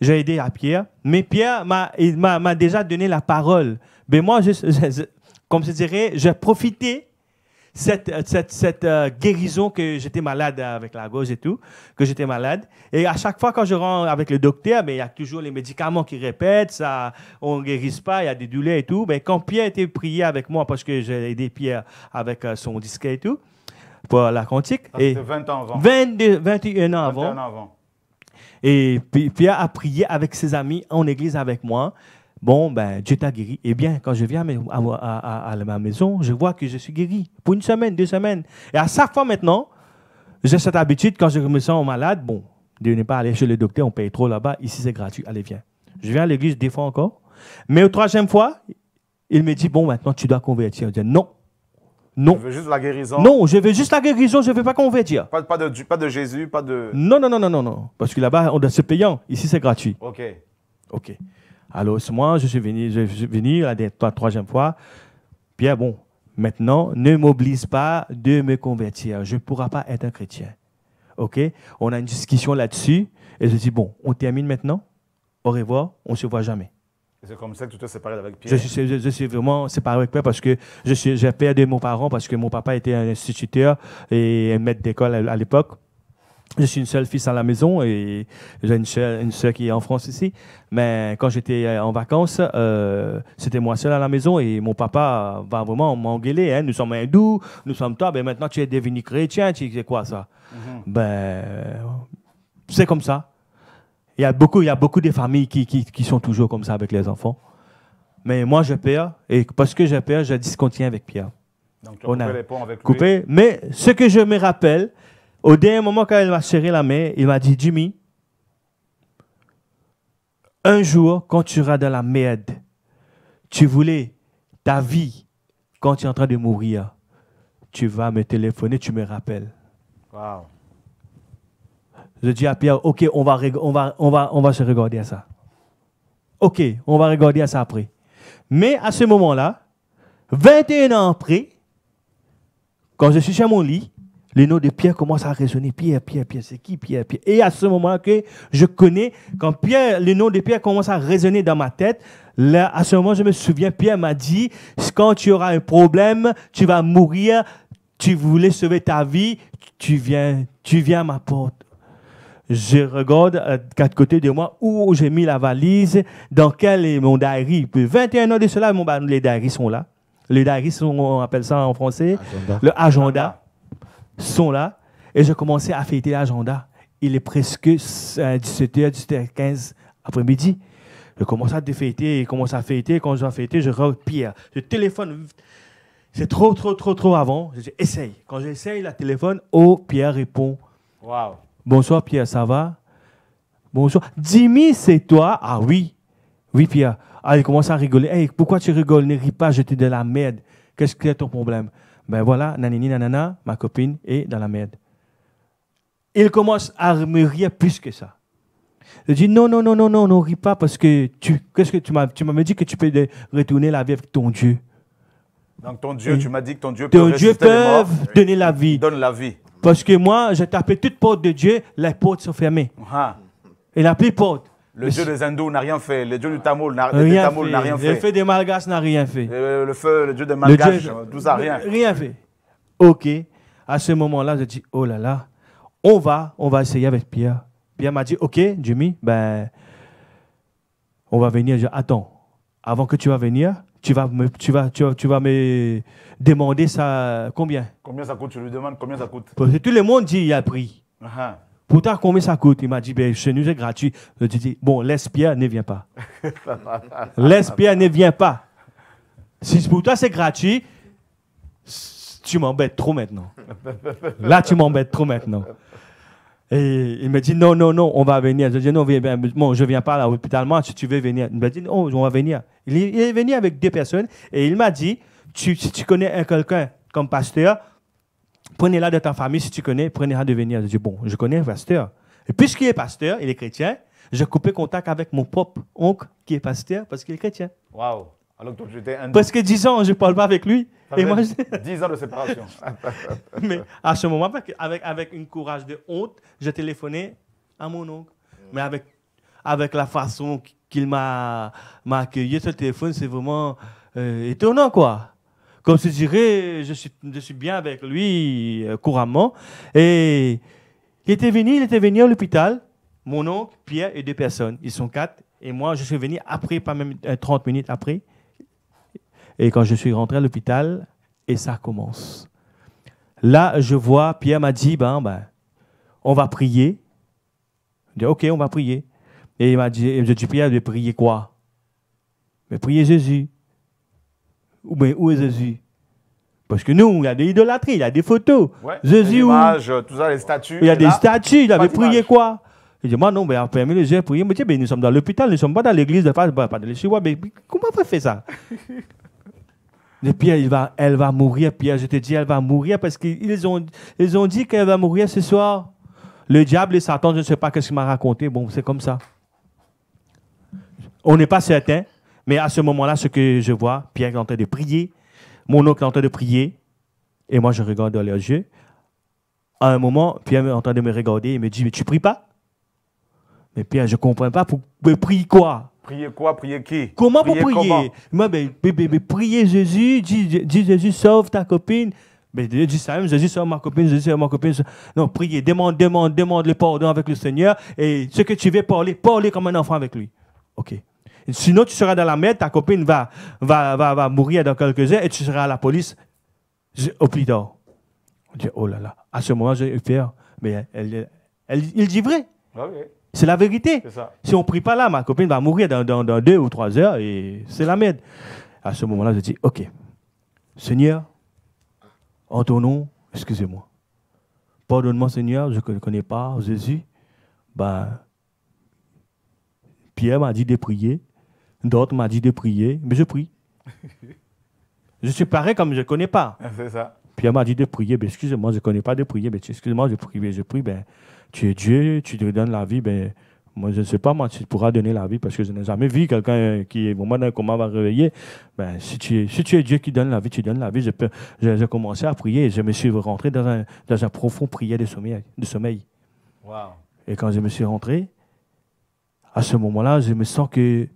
j'ai aidé à Pierre. Mais Pierre m'a déjà donné la parole. Mais moi, je, comme je dirais, j'ai profité cette, euh, euh, guérison que j'étais malade avec la gauche et tout, que j'étais malade. Et à chaque fois, quand je rentre avec le docteur, il y a toujours les médicaments qui répètent, ça, on ne guérisse pas, il y a des douleurs et tout. Mais quand Pierre était prié avec moi, parce que j'ai aidé Pierre avec euh, son disque et tout, pour la quantique. et 20 ans avant. 21 ans avant. avant. Et Pierre a prié avec ses amis en église avec moi bon, ben, Dieu t'a guéri. Eh bien, quand je viens à, à, ma maison, je vois que je suis guéri pour une semaine, deux semaines. Et à chaque fois maintenant, j'ai cette habitude, quand je me sens malade, bon, de ne pas aller chez le docteur, on paye trop là-bas, ici c'est gratuit, allez, viens. Je viens à l'église des fois encore. Mais au troisième fois, il me dit, bon, maintenant tu dois convertir. Je dis, non. Non. Je veux juste la guérison. Non, je veux juste la guérison, je ne veux pas convertir. Pas, pas, de, Jésus, pas de. Non, non, non, non, non, non. Parce que là-bas, on doit se payer Ici, c'est gratuit. OK. OK. Alors, moi, je suis venu, je suis venu la, troisième fois. Pierre, bon, maintenant, ne m'oblige pas de me convertir. Je ne pourrai pas être un chrétien. OK On a une discussion là-dessus. Et je dis, bon, on termine maintenant. Au revoir. On se voit jamais. C'est comme ça que tu t'es séparé avec Pierre. Je suis, vraiment séparé avec Pierre parce que j'ai perdu mon parents parce que mon papa était un instituteur et un maître d'école à l'époque je suis une seule fille à la maison et j'ai une soeur, une soeur qui est en France ici. Mais quand j'étais euh, en vacances, euh, c'était moi seul à la maison et mon papa va vraiment m'engueuler. Hein. Nous sommes hindous, nous sommes toi, mais maintenant tu es devenu chrétien, tu quoi ça mhm. Ben, c'est comme ça. Il y a beaucoup, il y a beaucoup de familles qui, qui, sont toujours comme ça avec les enfants. Mais moi, je perds et parce que je perds, je discontiens avec Pierre. Donc, On a Coupé. Mais ce que je me rappelle, au dernier moment, quand elle m'a serré la main, il m'a dit Jimmy, un jour, quand tu seras dans la merde, tu voulais ta vie, quand tu es en train de mourir, tu vas me téléphoner, tu me rappelles. Wow. Je dis à Pierre, OK, on va, on va, on va, on va se regarder à ça. OK, on va regarder à ça après. Mais à ce moment-là, 21 ans après, quand je suis chez mon lit, les noms de Pierre commence à résonner. Pierre, Pierre, Pierre, c'est qui Pierre, Pierre Et à ce moment que je connais, quand Pierre, les noms de Pierre commence à résonner dans ma tête, là, à ce moment, je me souviens, Pierre m'a dit, quand tu auras un problème, tu vas mourir, tu voulais sauver ta vie, tu viens, tu viens à ma porte. Je regarde à euh, quatre côtés de moi où j'ai mis la valise, dans quel est mon diary. 21 ans de cela, mon, les diaries sont là. Les diaries on appelle ça en français, le agenda sont là. Et je commençais à fêter l'agenda. Il est presque 17h, euh, 17h15 après-midi. Je commence à fêter, je commence à fêter. Quand je vais fêter, je Pierre. le téléphone. C'est trop, trop, trop, trop avant. J'essaye. Quand j'essaye, la téléphone, oh, Pierre répond. Bonsoir, Pierre, ça va? Bonsoir. Jimmy, c'est toi? Ah oui. Oui, Pierre. Ah, il commence à rigoler. Hey, pourquoi tu rigoles? Ne ris pas, je te de la merde. Qu'est-ce que c'est ton problème? ben voilà, nanini nanana, ma copine est dans la merde. Il commence à me rire plus que ça. Je dis non, non, non, non, non, ne ris pas parce que tu, qu'est-ce que tu m'as, tu m'as dit que tu peux retourner la vie avec ton Dieu. Donc ton Dieu, tu m'as dit que ton Dieu peut Dieu peut morts, donner la vie. Donne la vie. Parce que moi, j'ai tapé toutes portes de Dieu, les portes sont fermées. Ah. Et la plus porte. Le dieu des hindous n'a rien fait. Le dieu du tamoul n'a rien, fait. Le feu des malgaches n'a rien fait. Le, feu, le dieu des malgaches, tout ça, rien. Rien fait. Ok. À ce moment-là, je dis, oh là là, on va, on va essayer avec Pierre. Pierre m'a dit, ok, Jimmy, ben, on va venir. Je, attends, avant que tu vas venir, tu vas me, tu vas, tu, vas, me demander ça combien Combien ça coûte Tu lui demande combien ça coûte Parce que tout le monde dit il a pris. Ah, ah. Pourtant, combien ça coûte Il m'a dit, ben, chez nous, c'est gratuit. Je euh, dis, bon, laisse ne vient pas. (laughs) laisse ne vient pas. Si pour toi, c'est gratuit, tu m'embêtes trop maintenant. Là, tu m'embêtes trop maintenant. Et il me dit, non, non, non, on va venir. Je dis, non, viens, viens, je ne viens pas à l'hôpital. Moi, si tu veux venir. Il m'a dit, non, on va venir. Il est, venu avec deux personnes et il m'a dit, tu, si tu connais quelqu'un comme pasteur, Prenez-la de ta famille si tu connais, prenez-la de venir. Je dis, bon, je connais un pasteur. Et puisqu'il est pasteur, il est chrétien, j'ai coupé contact avec mon propre oncle qui est pasteur parce qu'il est chrétien. Waouh! Alors Parce que dix ans, je ne parle pas avec lui. et moi, 10 ans de séparation. (laughs) Mais à ce moment, avec, avec une courage de honte, j'ai téléphoné à mon oncle. Mais avec, avec la façon qu'il m'a accueilli, sur le téléphone, c'est vraiment euh, étonnant, quoi comme je dirais, je suis, je suis bien avec lui euh, couramment. Et il était venu, il était venu à l'hôpital, mon oncle, Pierre et deux personnes. Ils sont quatre. Et moi, je suis venu après, pas même 30 euh, minutes après. Et quand je suis rentré à l'hôpital, et ça commence. Là, je vois, Pierre m'a dit, ben, ben, on va prier. Je dis, OK, on va prier. Et il m'a dit, je dis, Pierre, de prier quoi Mais prier Jésus où est Jésus parce que nous, il y a des idolâtries, il y a des photos. Jésus, images, euh, tout ça, les statues. Il y a des statues, il avait prié quoi Il dit, moi non, mais après, mais les gens prier, mais, mais nous sommes dans l'hôpital, nous ne sommes pas dans l'église, de face, bah, pas dans les mais comment on fait ça Et (laughs) Pierre, elle va mourir, Pierre, je te dis, elle va mourir parce qu'ils ont, ils ont dit qu'elle va mourir ce soir. Le diable et Satan, je ne sais pas ce qu'il m'a raconté, bon, c'est comme ça. On n'est pas certain. Mais à ce moment-là, ce que je vois, Pierre est en train de prier, mon oncle est en train de prier, et moi je regarde dans leurs yeux. À un moment, Pierre est en train de me regarder et me dit Mais tu ne pries pas Mais Pierre, je ne comprends pas. Pour prie quoi Prier quoi Prier qui Comment pour prier Moi, mais, mais, prier Jésus, dis, dis, Jésus, sauve ta copine. Mais dis dit ça même, Jésus sauve ma copine, Jésus sauve ma copine. Non, prier, demande, demande, demande le pardon avec le Seigneur. Et ce que tu veux parler, parler comme un enfant avec lui. OK. Sinon, tu seras dans la merde, ta copine va, va, mourir dans quelques heures et tu seras à la police au pli On dit, oh là là, à ce moment, j'ai eu Mais il dit vrai. Ah c'est la vérité. Si on prie pas là, ma copine va mourir dans, dans, dans deux ou trois heures et c'est la merde. À ce moment-là, je dis, OK, Seigneur, en ton nom, excusez-moi. Pardonne-moi, Seigneur, je ne connais pas Jésus. Ben, Pierre m'a dit de prier. D'autres m'ont dit de prier, mais je prie. je suis pareil comme je ne connais pas. Ah, c'est ça. Puis elle m'a dit de prier, mais ben, excusez-moi, je ne connais pas de prier, mais ben, excusez-moi, je prie, ben, je prie, ben, tu es Dieu, tu te donnes la vie, ben, moi, je ne sais pas, moi, tu pourras donner la vie parce que je n'ai jamais vu quelqu'un qui est moment d'un coma va réveiller. Ben, si tu, es, si tu es Dieu qui donne la vie, tu donnes la vie. J'ai commencé à prier et je me suis rentré dans un, dans un profond prier de sommeil. De sommeil. Et quand je me suis rentré, à ce moment-là, je me sens que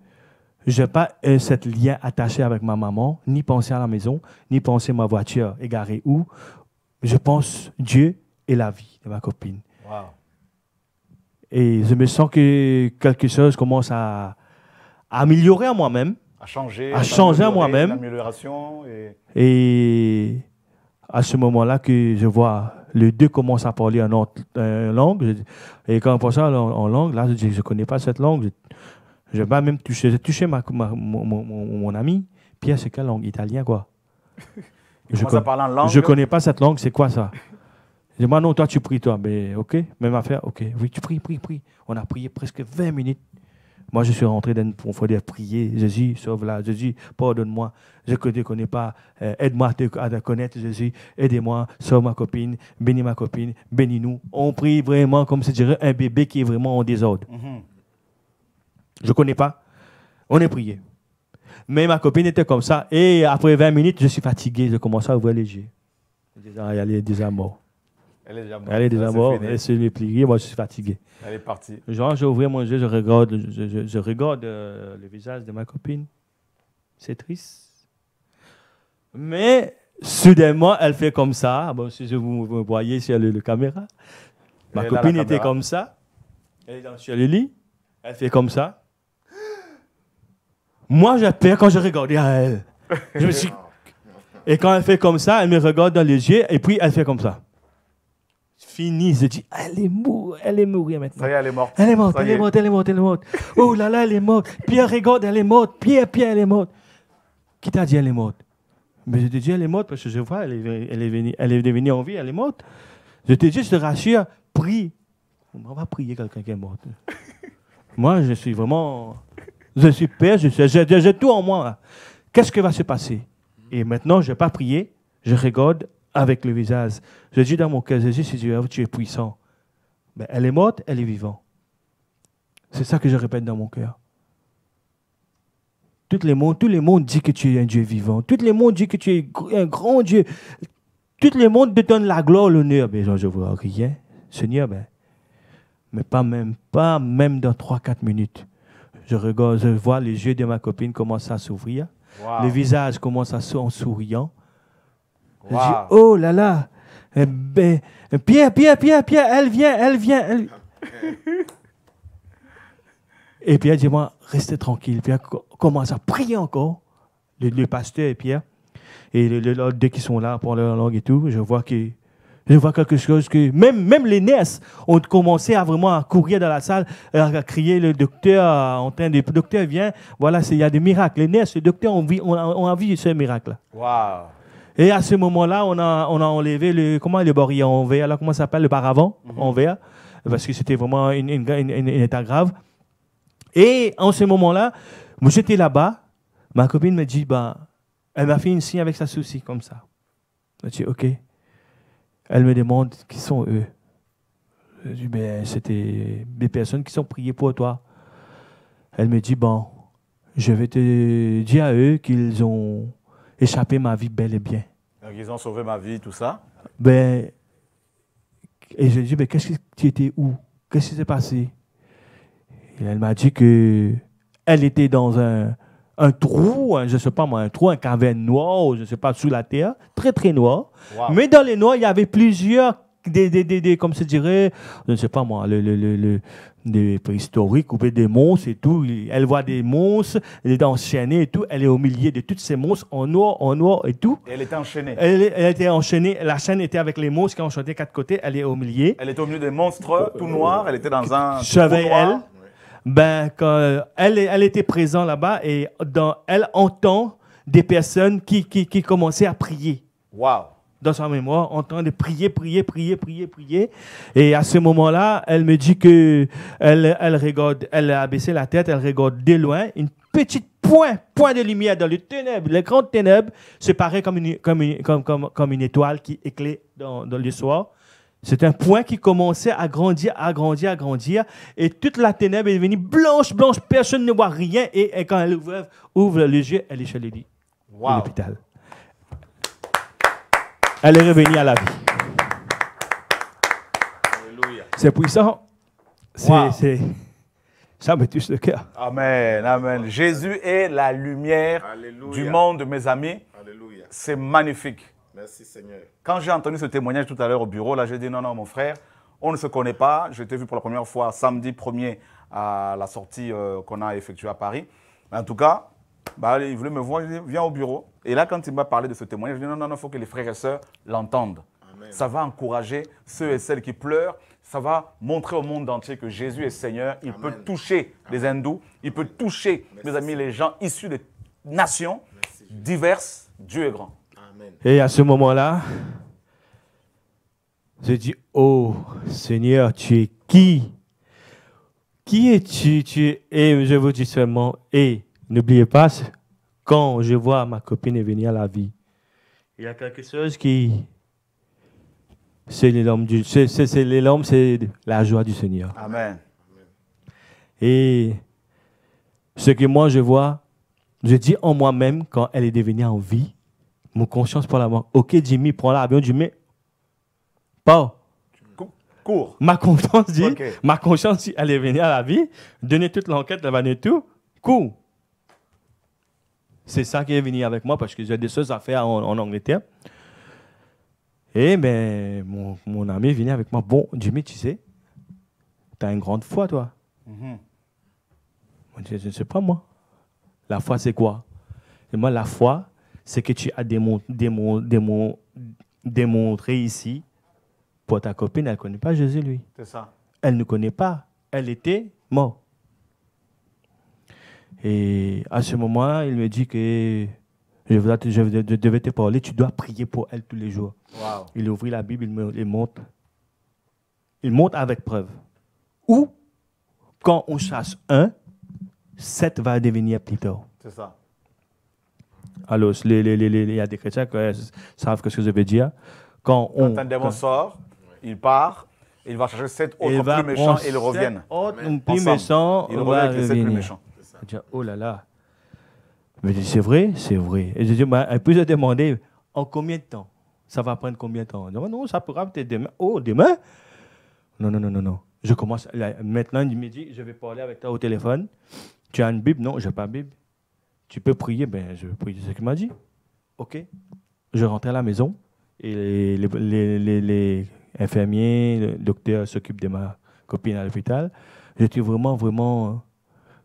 je n'ai pas eu ce lien attaché avec ma maman, ni penser à la maison, ni penser à ma voiture égarée où. Je pense Dieu et la vie de ma copine. Et je me sens que quelque chose commence à, améliorer à moi-même. À changer. À, changer à moi-même. Et... à ce moment-là que je vois les deux commencent à parler en autre euh, langue. Et quand on pense en, en langue, là, je dis, je ne connais pas cette langue. Je vais même toucher, j'ai touché ma, mon, ami. Pierre, c'est quelle langue Italien, quoi. je ne je connais pas cette langue, c'est quoi ça Je moi, non, toi, tu pries, toi. Mais ben, OK, même affaire, OK. Oui, tu pries, prie, prie. On a prié presque 20 minutes. Moi, je suis rentré dans une profondeur, de prier. Jésus, sauve-la. Jésus, pardonne-moi. Je ne te connais pas. Euh, aide-moi à te connaître, Jésus. Aidez-moi. Sauve ma copine. Bénis ma copine. Bénis-nous. On prie vraiment comme si dirait un bébé qui est vraiment en désordre. Mm-hmm. Je ne connais pas. On est prié. Mais ma copine était comme ça. Et après 20 minutes, je suis fatigué. Je commence à ouvrir les yeux. Elle est déjà mort. Elle est déjà morte. Elle est déjà ah, morte. Elle se pliée. Moi, je suis fatigué. Elle est partie. Genre, j'ai ouvert mon yeux. Je regarde, je, regarde euh, le visage de ma copine. C'est triste. Mais soudainement, elle fait comme ça. Bon, si vous, me voyez sur la le caméra. Ma copine était comme ça. Elle est dans, le lit. Elle fait comme ça. Moi, j'ai peur quand je regarde à elle. Je me suis... Et quand elle fait comme ça, elle me regarde dans les yeux et puis elle fait comme ça. finis, je dis, elle est morte, elle est morte maintenant. elle est morte. Elle est morte, elle est morte, elle est morte, Oh là là, elle est morte. Pierre, regarde, elle est morte. Pierre, Pierre, elle est morte. Qui t'a dit elle est morte Mais je te dis, elle est morte parce que je vois, elle est, venue, elle est devenue en vie, elle est morte. Je te dis, je te rassure, prie. On va prier quelqu'un qui est mort. Moi, je suis vraiment je suis père, j'ai, tout en moi. Qu'est-ce qui va se passer Et maintenant, je vais pas prier, je regarde avec le visage. Je dis dans mon cœur, Jésus, tu es puissant. Mais elle est morte, elle est vivante. C'est ça que je répète dans mon cœur. Tout le monde, dit que tu es un Dieu vivant. Tout le monde dit que tu es un grand Dieu. Tout le monde te donne la gloire, l'honneur. Mais je vois rien. Seigneur, mais pas même, pas même dans 3-4 minutes. Je, regarde, vois les yeux de ma copine commencer à s'ouvrir. Le visage commence à en souriant. Je dis, oh là là, eh ben, Pierre, Pierre, Pierre, Pierre, elle vient, elle vient. (laughs) et Pierre dit, moi, restez tranquille. Pierre commence à prier encore, le, pasteur et Pierre. Et les, deux qui sont là pour leur langue et tout, je vois qu'ils je vois quelque chose que même, même les nurses ont commencé à vraiment courir dans la salle, à crier le docteur euh, en train de, le docteur vient, voilà, il y a des miracles. Les nurses le docteur, on, vit, on, on a vu ce miracle. Et à ce moment-là, on a, on a enlevé le, comment le baril en verre, là, comment ça s'appelle, le paravent mm en verre, parce que c'était vraiment une, état grave. Et en ce moment-là, j'étais là-bas, ma copine me dit, bah, elle m'a fait une signe avec sa souci, comme ça. Je dis, OK. Elle me demande qui sont eux. Je dis, ben, c'était des personnes qui sont priées pour toi. Elle me dit, bon, je vais te dire à eux qu'ils ont échappé ma vie bel et bien. Donc, ils ont sauvé ma vie, tout ça ben, Et je lui dis, ben, qu'est-ce que tu étais où Qu'est-ce qui s'est passé Elle m'a dit que elle était dans un, un trou, je ne sais pas moi, un trou, un caverne noir, je ne sais pas, sous la terre, très très noir. Mais dans les noirs, il y avait plusieurs, des, des, comme se dirait, je ne sais pas moi, le, le, le, des préhistoriques, ou des monstres et tout. Elle voit des monstres, elle est enchaînée et tout. Elle est au milieu de toutes ces monstres en noir, en noir et tout. elle était enchaînée. Elle, était enchaînée. La chaîne était avec les monstres qui ont chanté quatre côtés. Elle est au milieu. Elle était au milieu des monstres tout noir, Elle était dans un. Chevet, elle. Ben, euh, elle, elle était présente là-bas et dans, elle entend des personnes qui, qui, commençaient à prier. Wow. Dans sa mémoire, entend de prier, prier, prier, prier, prier. Et à ce moment-là, elle me dit que elle, regarde, elle a baissé la tête, elle regarde de loin, une petite point, point de lumière dans les ténèbres, les grandes ténèbres, se paraît comme une, comme, une étoile qui éclaire dans, dans le soir. C'est un point qui commençait à grandir, à grandir, à grandir. Et toute la ténèbre est devenue blanche, blanche. Personne ne voit rien. Et, quand elle ouvre, ouvre les yeux, elle est chez Lily. L'hôpital. Elle est revenue à la vie. C'est puissant. Ça me touche le cœur. Amen, amen. Jésus est la lumière du monde, mes amis. C'est magnifique. Merci Seigneur. Quand j'ai entendu ce témoignage tout à l'heure au bureau, là, j'ai dit non, non, mon frère, on ne se connaît pas. Je t'ai vu pour la première fois samedi 1er à la sortie euh, qu'on a effectuée à Paris. en tout cas, bah, il voulait me voir, il dit, viens au bureau. Et là, quand il m'a parlé de ce témoignage, je dit non, non, non, il faut que les frères et sœurs l'entendent. Ça va encourager ceux et celles qui pleurent. Ça va montrer au monde entier que Jésus est Seigneur. Il peut toucher les hindous. Il peut toucher, mes amis, les gens issus des nations diverses. Dieu est grand. Et à ce moment-là, je dis, oh Seigneur, tu es qui Qui es-tu Et je vous dis seulement, et n'oubliez pas, quand je vois ma copine venir à la vie, il y a quelque chose qui... C'est l'élan, du... c'est la joie du Seigneur. Amen. Et ce que moi je vois, je dis en moi-même quand elle est devenue en vie, mon conscience pour la Ok, Jimmy, prends l'avion, Jimmy. Pas. Cours. Ma conscience dit, ma conscience elle est venue à la vie, donner toute l'enquête, la vanne et tout. Cours. C'est ça qui est venu avec moi parce que j'ai des choses à faire en, Angleterre. Et eh ben, mon, mon ami est venu avec moi. Bon, Jimmy, tu sais, tu as une grande foi, toi. Mhm. Je ne sais pas, moi. La foi, c'est quoi Et moi, la foi, ce que tu as démontré ici pour ta copine, elle ne connaît pas Jésus, lui. C'est ça. Elle ne connaît pas. Elle était morte. Et à ce moment, il me dit que je, devais te parler, tu dois prier pour elle tous les jours. Il ouvrit la Bible, il, me, il montre Il monte avec preuve. Ou, quand on cherche un, sept va devenir plus tard. C'est ça. Alors, il y a des chrétiens qui euh, savent ce que je veux dire. Quand, on, quand un démon sort, il part, il va chercher sept autres plus méchants et ils reviennent. Autres plus méchants, il revient avec les sept plus méchants. oh là là. Mais c'est vrai, c'est vrai. Et je dis, mais puis je demandais, en combien de temps Ça va prendre combien de temps Non, non, ça pourra peut-être demain. Oh, demain Non, non, non, non, non. Je commence, maintenant, il me dit, je vais parler avec toi au téléphone. Tu as une Bible Non, je n'ai pas de Bible tu peux prier, ben, je prie ce qu'il m'a dit. Ok. Je rentrais à la maison et les, les, infirmiers, le docteur s'occupe de ma copine à l'hôpital. J'étais vraiment, vraiment, euh,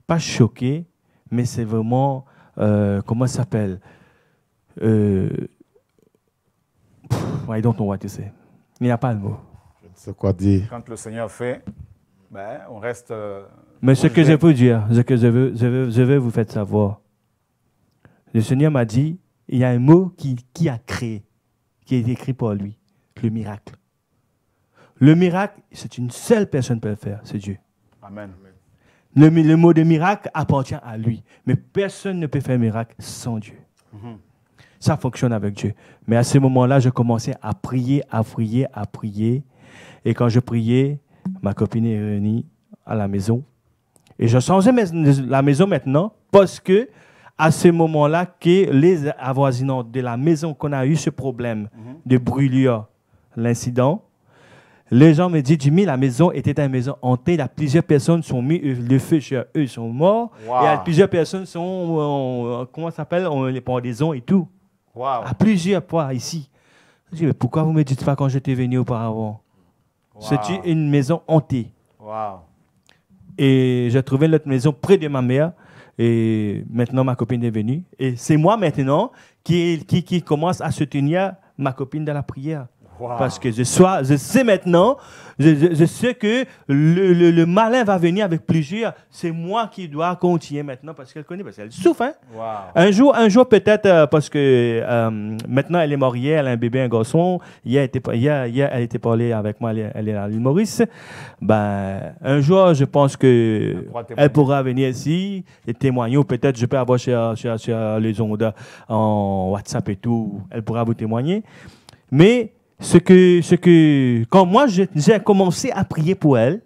pas choqué, mais c'est vraiment, euh, comment ça s'appelle euh, I don't know what to Il n'y a pas le mot. Je ne sais quoi dire. Quand le Seigneur fait, ben, on reste. mais ce que je veux dire, ce que je veux, je veux, je veux vous faire savoir, le Seigneur m'a dit, il y a un mot qui, a créé, qui est écrit pour lui, le miracle. Le miracle, c'est une seule personne peut le faire, c'est Dieu. Amen. Le, mot de miracle appartient à lui, mais personne ne peut faire un miracle sans Dieu. Mhm. Ça fonctionne avec Dieu. Mais à ce moment-là, je commençais à prier, à prier, à prier. Et quand je priais, ma copine est réunie à la maison. Et je changeais la maison maintenant parce que à ce moment-là que les avoisinants de la maison qu'on a eu ce problème mhm. de brûlure, l'incident, les gens me disent, Jimmy, la maison était une maison hantée. plusieurs personnes sont mis le feu chez eux, sont morts. Et plusieurs personnes sont, euh, comment ça s'appelle, les pendaisons et tout. À plusieurs fois ici. Je dis, mais pourquoi vous ne me dites pas quand j'étais venu auparavant C'était C'est une maison hantée. Et j'ai trouvé l'autre maison près de ma mère. Et maintenant, ma copine est venue. Et c'est moi maintenant qui, commence à soutenir ma copine dans la prière. Parce que je, sois, je sais maintenant, je, sais que le, malin va venir avec plusieurs. C'est moi qui dois continuer maintenant parce qu'elle connaît, parce qu'elle souffre. Hein. Un jour, un jour peut-être, euh, parce que euh, maintenant elle est mariée, elle a un bébé, un garçon. Hier, était, hier, hier elle était parlée avec moi, elle, est à l'île Maurice. Ben, un jour, je pense que elle, pourra venir ici et témoigner, ou peut-être je peux avoir sur, sur les ondes en WhatsApp et tout. Elle pourra vous témoigner. Mais ce que, ce que, quand moi j'ai commencé à prier pour elle,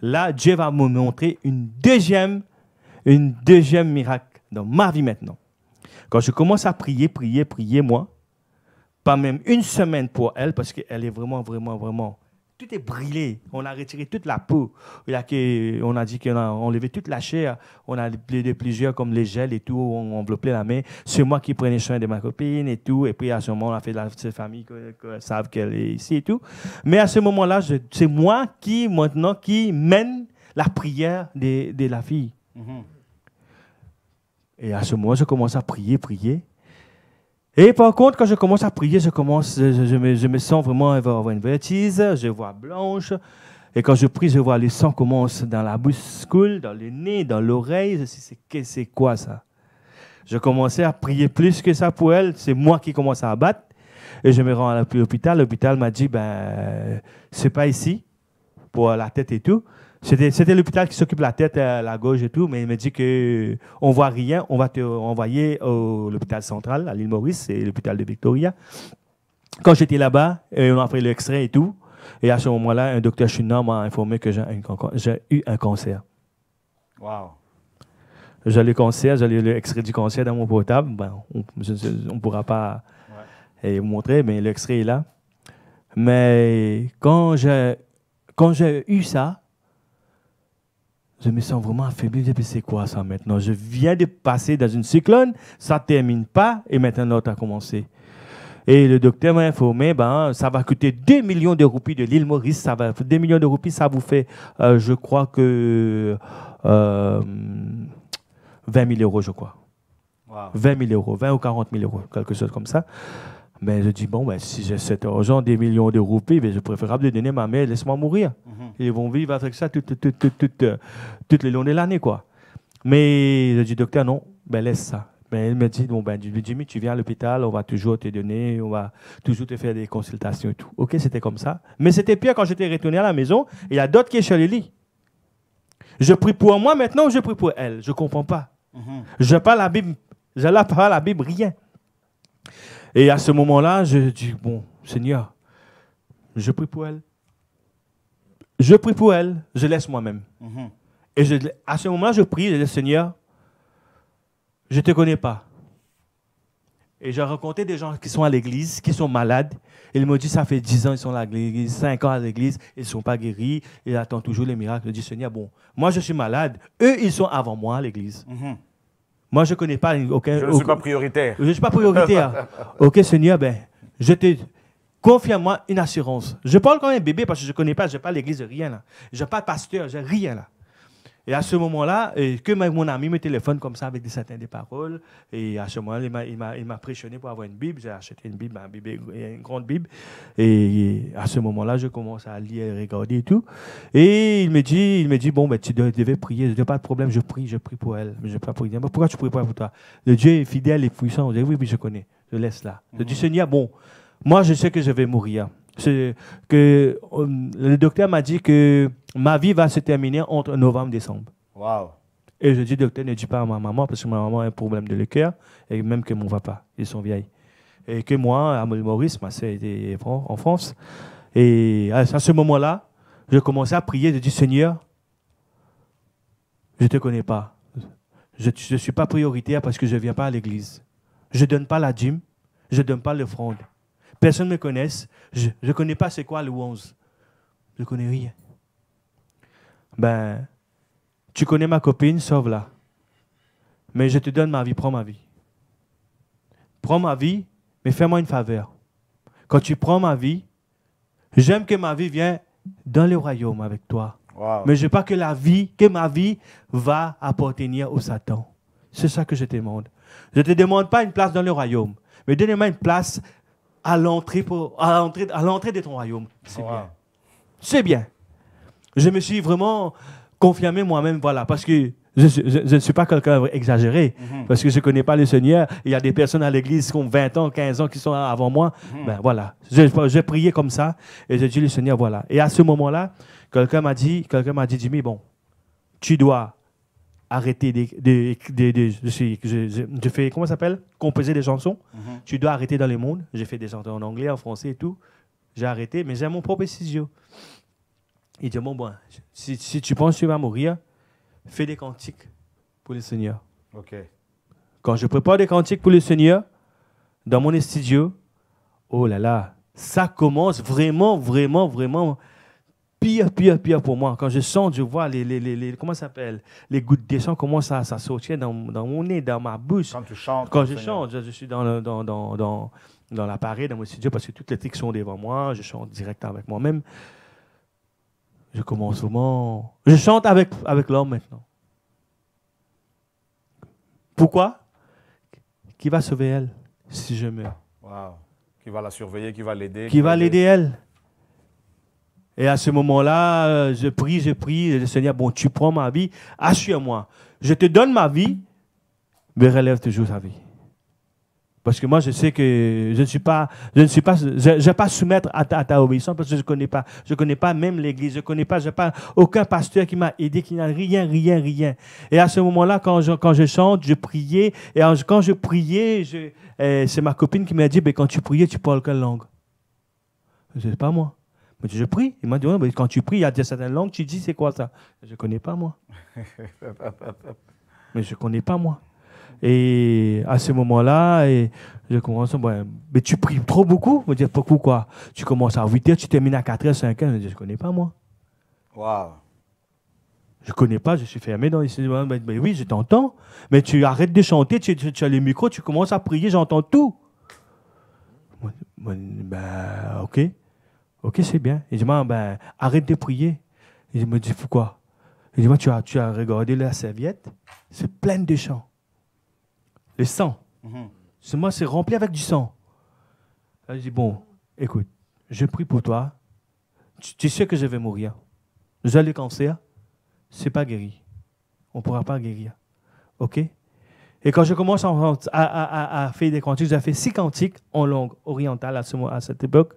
là, Dieu va me montrer une deuxième, une deuxième miracle dans ma vie maintenant. Quand je commence à prier, prier, prier, moi, pas même une semaine pour elle, parce qu'elle est vraiment, vraiment, vraiment tout est brûlé. On a retiré toute la peau. Il a que, on a dit qu'on a enlevé toute la chair. On a de plusieurs comme les gels et tout. On enveloppait la main. C'est moi qui prenais soin de ma copine et tout. Et puis à ce moment, on a fait de la famille que, savent qu'elle est ici et tout. Mais à ce moment-là, c'est moi qui maintenant qui mène la prière de, la fille. Mm-hmm. Et à ce moment, je commence à prier, prier. Et par contre, quand je commence à prier, je, commence, je, me, je me, sens vraiment avoir une vertige, je vois blanche. Et quand je prie, je vois le sang commencent dans la bouscule, dans le nez, dans l'oreille. Je sais, c'est quoi ça Je commençais à prier plus que ça pour elle. C'est moi qui commence à abattre. Et je me rends à l'hôpital. L'hôpital m'a dit, ben, c'est pas ici, pour la tête et tout. C'était l'hôpital qui s'occupe la tête, à euh, la gauche et tout, mais il m'a dit que euh, on voit rien, on va te envoyer à l'hôpital central à l'île Maurice, c'est l'hôpital de Victoria. Quand j'étais là-bas, euh, on a fait l'extrait et tout, et à ce moment-là, un docteur chinois m'a informé que j'ai eu un cancer. Wow. J'ai le cancer, j'ai l'extrait du cancer dans mon portable. Ben, on ne pourra pas vous montrer, mais l'extrait est là. Mais quand j'ai eu ça, je me sens vraiment affaibli. Je c'est quoi ça maintenant Je viens de passer dans une cyclone, ça ne termine pas et maintenant l'autre a commencé. Et le docteur m'a informé, ben, ça va coûter 2 millions de roupies de l'île Maurice. Ça va, 2 millions de roupies, ça vous fait, euh, je crois que 20 euh, 000 euros, je crois. 20 000 euros, 20 ou 40 000 euros, quelque chose comme ça. Mais ben, je dis, bon, ben, si j'ai cet argent, des millions de roupies, ben, je préférable de donner ma mère, laisse-moi mourir. Mhm. Ils vont vivre avec ça euh, tout, le long de l'année, quoi. Mais je dis, docteur, non, ben, laisse ça. Mais elle me dit, bon, ben, Jimmy, tu viens à l'hôpital, on va toujours te donner, on va toujours te faire des consultations et tout. OK, c'était comme ça. Mais c'était pire quand j'étais retourné à la maison. Il y a d'autres qui sont chez les lit. Je prie pour moi maintenant ou je prie pour elle Je ne comprends pas. Mhm. Je parle la Bible. Je la parle la Bible, rien. Et à ce moment-là, je dis, bon, Seigneur, je prie pour elle. Je prie pour elle, je laisse moi-même. Mhm. Et à ce moment-là, je prie, je dis, Seigneur, je ne te connais pas. Et j'ai rencontré des gens qui sont à l'église, qui sont malades. Ils me disent « ça fait 10 ans, ils sont à l'église, 5 ans à l'église, ils ne sont pas guéris, ils attendent toujours les miracles. Je dis, Seigneur, bon, moi je suis malade, eux, ils sont avant moi à l'église. Mhm. Moi, je ne connais pas aucun. Je ne suis pas prioritaire. Je ne suis pas prioritaire. (laughs) ok, Seigneur, ben, je te. Confie-moi une assurance. Je parle comme un bébé parce que je ne connais pas, je n'ai pas l'église, rien là. Je n'ai pas de pasteur, n'ai rien là. Et à ce moment-là, que mon ami me téléphone comme ça avec des certaines des paroles, et à ce moment-là, il m'a pressionné pour avoir une Bible. J'ai acheté une Bible, une grande Bible. Et à ce moment-là, je commence à lire, regarder et tout. Et il me dit, il me dit bon, ben, tu devais prier, je n'ai pas de problème, je prie, je prie pour elle. Je prie pour Pourquoi tu pries pas pour toi Le Dieu est fidèle et puissant. Je dis, oui, oui, je connais, je laisse là. Je dis, mhm. Seigneur, bon, moi, je sais que je vais mourir que euh, le docteur m'a dit que ma vie va se terminer entre novembre et décembre. Et je dis, docteur, ne dis pas à ma maman, parce que ma maman a un problème de le cœur, et même que mon papa, ils sont vieilles. Et que moi, à Maurice, ma soeur était en France. Et à ce moment-là, je commençais à prier, je dis, Seigneur, je ne te connais pas. Je ne suis pas prioritaire parce que je ne viens pas à l'église. Je ne donne pas la dîme, je ne donne pas l'offrande personne ne me connaisse, je ne connais pas c'est quoi le 11. Je ne connais rien. Ben, tu connais ma copine, sauve-la. Mais je te donne ma vie, prends ma vie. Prends ma vie, mais fais-moi une faveur. Quand tu prends ma vie, j'aime que ma vie vienne dans le royaume avec toi. Mais je veux pas que la vie, que ma vie va appartenir au Satan. C'est ça que je te demande. Je ne te demande pas une place dans le royaume, mais donne-moi une place à l'entrée, de ton royaume. C'est bien. C'est bien. Je me suis vraiment confirmé moi-même, voilà, parce que je, ne suis pas quelqu'un exagéré, mhm. parce que je ne connais pas le Seigneur. Il y a des personnes à l'église qui ont 20 ans, 15 ans, qui sont avant moi. Mhm. Ben voilà, j'ai prié comme ça et j'ai dit, le Seigneur, voilà. Et à ce moment-là, quelqu'un m'a dit, quelqu'un m'a dit, Jimmy, bon, tu dois arrêter de, je, fais comment s'appelle composer des chansons. Mhm. Tu dois arrêter dans les mondes J'ai fait des chansons en anglais, en français et tout. J'ai arrêté, mais j'ai mon propre studio. Il dit bon si, tu penses que tu vas mourir, fais des cantiques pour le Seigneur. Ok. Quand je prépare des cantiques pour le Seigneur dans mon studio, oh là là, ça commence vraiment, vraiment, vraiment pire, pire, pire pour moi. Quand je sens je vois les, les, comment ça s'appelle Les gouttes de sang commencent à, ça sortir dans, mon nez, dans ma bouche. Quand tu chantes. Quand je chante, je, suis dans, le, dans, dans, l'appareil, dans mon studio, parce que toutes les tics sont devant moi. Je chante direct avec moi-même. Je commence souvent... Je chante avec, avec l'homme maintenant. Pourquoi Qui va sauver elle si je meurs Qui va la surveiller, qui va l'aider qui va l'aider elle et à ce moment-là, euh, je prie, je prie, le Seigneur, bon, tu prends ma vie, assure-moi. Je te donne ma vie, mais relève toujours ta vie. Parce que moi, je sais que je ne suis pas, je ne suis pas, je, ne vais pas soumettre à ta, obéissance parce que je ne connais pas. Je ne connais pas même l'église. Je ne connais pas, je pas aucun pasteur qui m'a aidé, qui n'a rien, rien, rien. Et à ce moment-là, quand je, quand je chante, je priais. Et quand je priais, je, eh, c'est ma copine qui m'a dit, mais ben, quand tu priais, tu parles quelle langue? C'est pas moi je prie. Il m'a dit, quand tu pries, il y a des certaines langues, tu dis, c'est quoi ça Je ne connais pas, moi. (laughs) mais je ne connais pas, moi. Et à ce moment-là, je commence, Bon, mais tu pries trop beaucoup Je me dis, pourquoi Tu commences à 8h, tu termines à 4h, 5h. Je dis, je ne connais pas, moi. Waouh je connais pas, je suis fermé dans les Mais oui, je t'entends. Mais tu arrêtes de chanter, tu, as les micro, tu commences à prier, j'entends tout. Ben, ok. Ok, c'est bien. Il dit, ben, arrête de prier. Il me dit, pourquoi Il dit, tu as, tu as regardé la serviette, c'est plein de sang. Le sang. Mhm. Ce c'est rempli avec du sang. Là, dis, bon, écoute, je prie pour toi. Tu, sais que je vais mourir. J'ai le cancer, c'est pas guéri. On ne pourra pas guérir. OK Et quand je commence à, faire des cantiques, j'ai fait six cantiques en langue orientale à, ce, à cette époque.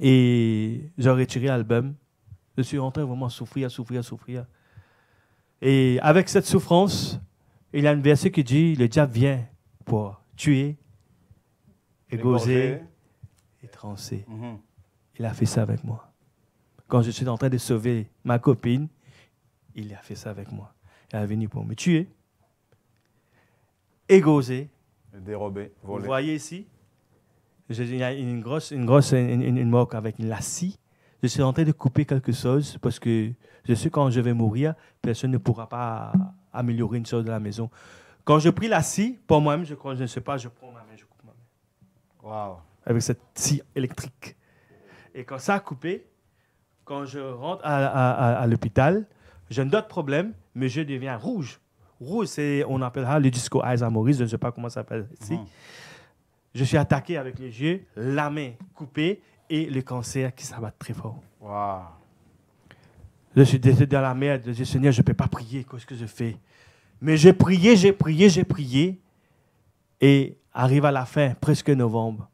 Et j'ai retiré l'album. Je suis rentré vraiment souffrir, à souffrir, à souffrir. Et avec cette souffrance, il y a une verset qui dit Le diable vient pour tuer, égoser et trancer. Mhm. Il a fait ça avec moi. Quand je suis en train de sauver ma copine, il a fait ça avec moi. Il est venu pour me tuer, égoser, dérober, voler. Vous voyez ici il y a une grosse, une grosse, une, moque avec une scie. Je suis en train de couper quelque chose parce que je sais quand je vais mourir, personne ne pourra pas améliorer une chose de la maison. Quand je prie la scie, pour moi-même, je, ne sais pas, je prends ma main, je coupe ma main. Wow. Avec cette scie électrique. Et quand ça a coupé, quand je rentre à, l'hôpital, j'ai d'autres problèmes, mais je deviens rouge. Rouge, c'est, on appellera le disco Eyes à Maurice, je ne sais pas comment ça s'appelle ici. Mmh je suis attaqué avec les yeux, la main coupée et le cancer qui s'abat très fort. Je suis dans la merde. Je dis, Seigneur, je ne peux pas prier. Qu'est-ce que je fais Mais j'ai prié, j'ai prié, j'ai prié. Et arrive à la fin, presque novembre,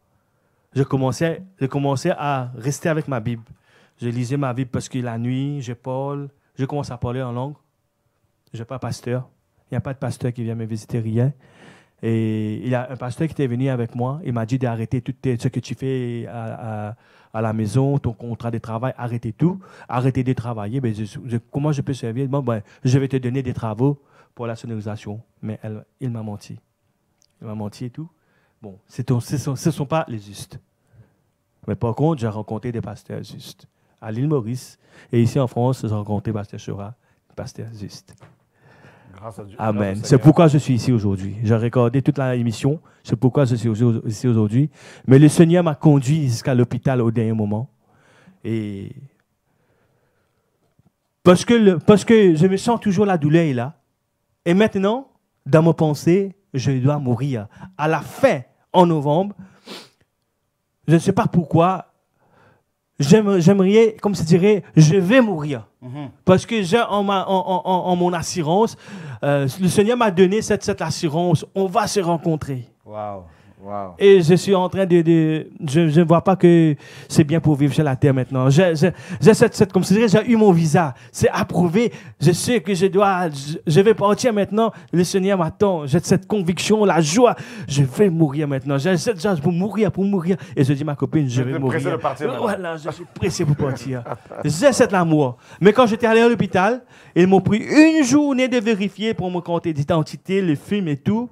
je commençais, je à rester avec ma Bible. Je lisais ma Bible parce que la nuit, je parle. Je commence à parler en langue. Je n'ai pas pasteur. Il n'y a pas de pasteur qui vient me visiter, rien. Et il y a un pasteur qui était venu avec moi. Il m'a dit d'arrêter tout euh, ce que tu fais à, la maison, ton contrat de travail, arrêtez tout, arrêtez de travailler. Mais ben, comment je peux servir ben, Je vais te donner des travaux pour la sonorisation. Mais il m'a menti. Il m'a menti et tout. Bon, ce ne sont, pas les justes. Mais par contre, j'ai rencontré des pasteurs justes. À l'île Maurice et ici en France, j'ai rencontré Pasteur un Pasteur juste. Amen. C'est pourquoi je suis ici aujourd'hui. J'ai regardé toute l'émission. C'est pourquoi je suis ici aujourd'hui. Mais le Seigneur m'a conduit jusqu'à l'hôpital au dernier moment. Et parce que, parce que je me sens toujours la douleur là. Et maintenant, dans mes pensées, je dois mourir. À la fin, en novembre, je ne sais pas pourquoi, j'aimerais, comme se dirait, je vais mourir. Mhm. Parce que j'ai en, en, en, mon assurance, euh, le Seigneur m'a donné cette, cette assurance, on va se rencontrer. Et je suis en train de... je ne vois pas que c'est bien pour vivre sur la terre maintenant. J'ai cette, cette, comme si j'ai eu mon visa. C'est approuvé. Je sais que je dois... Je, vais partir maintenant. Le Seigneur m'attend. J'ai cette conviction, la joie. Je vais mourir maintenant. J'ai cette joie pour mourir, pour mourir. Et je dis ma copine, je, vais mourir. De partir voilà, je suis pressé pour partir. j'ai cet amour. Mais quand j'étais allé à l'hôpital, ils m'ont pris une journée de vérifier pour mon compte d'identité, le film et tout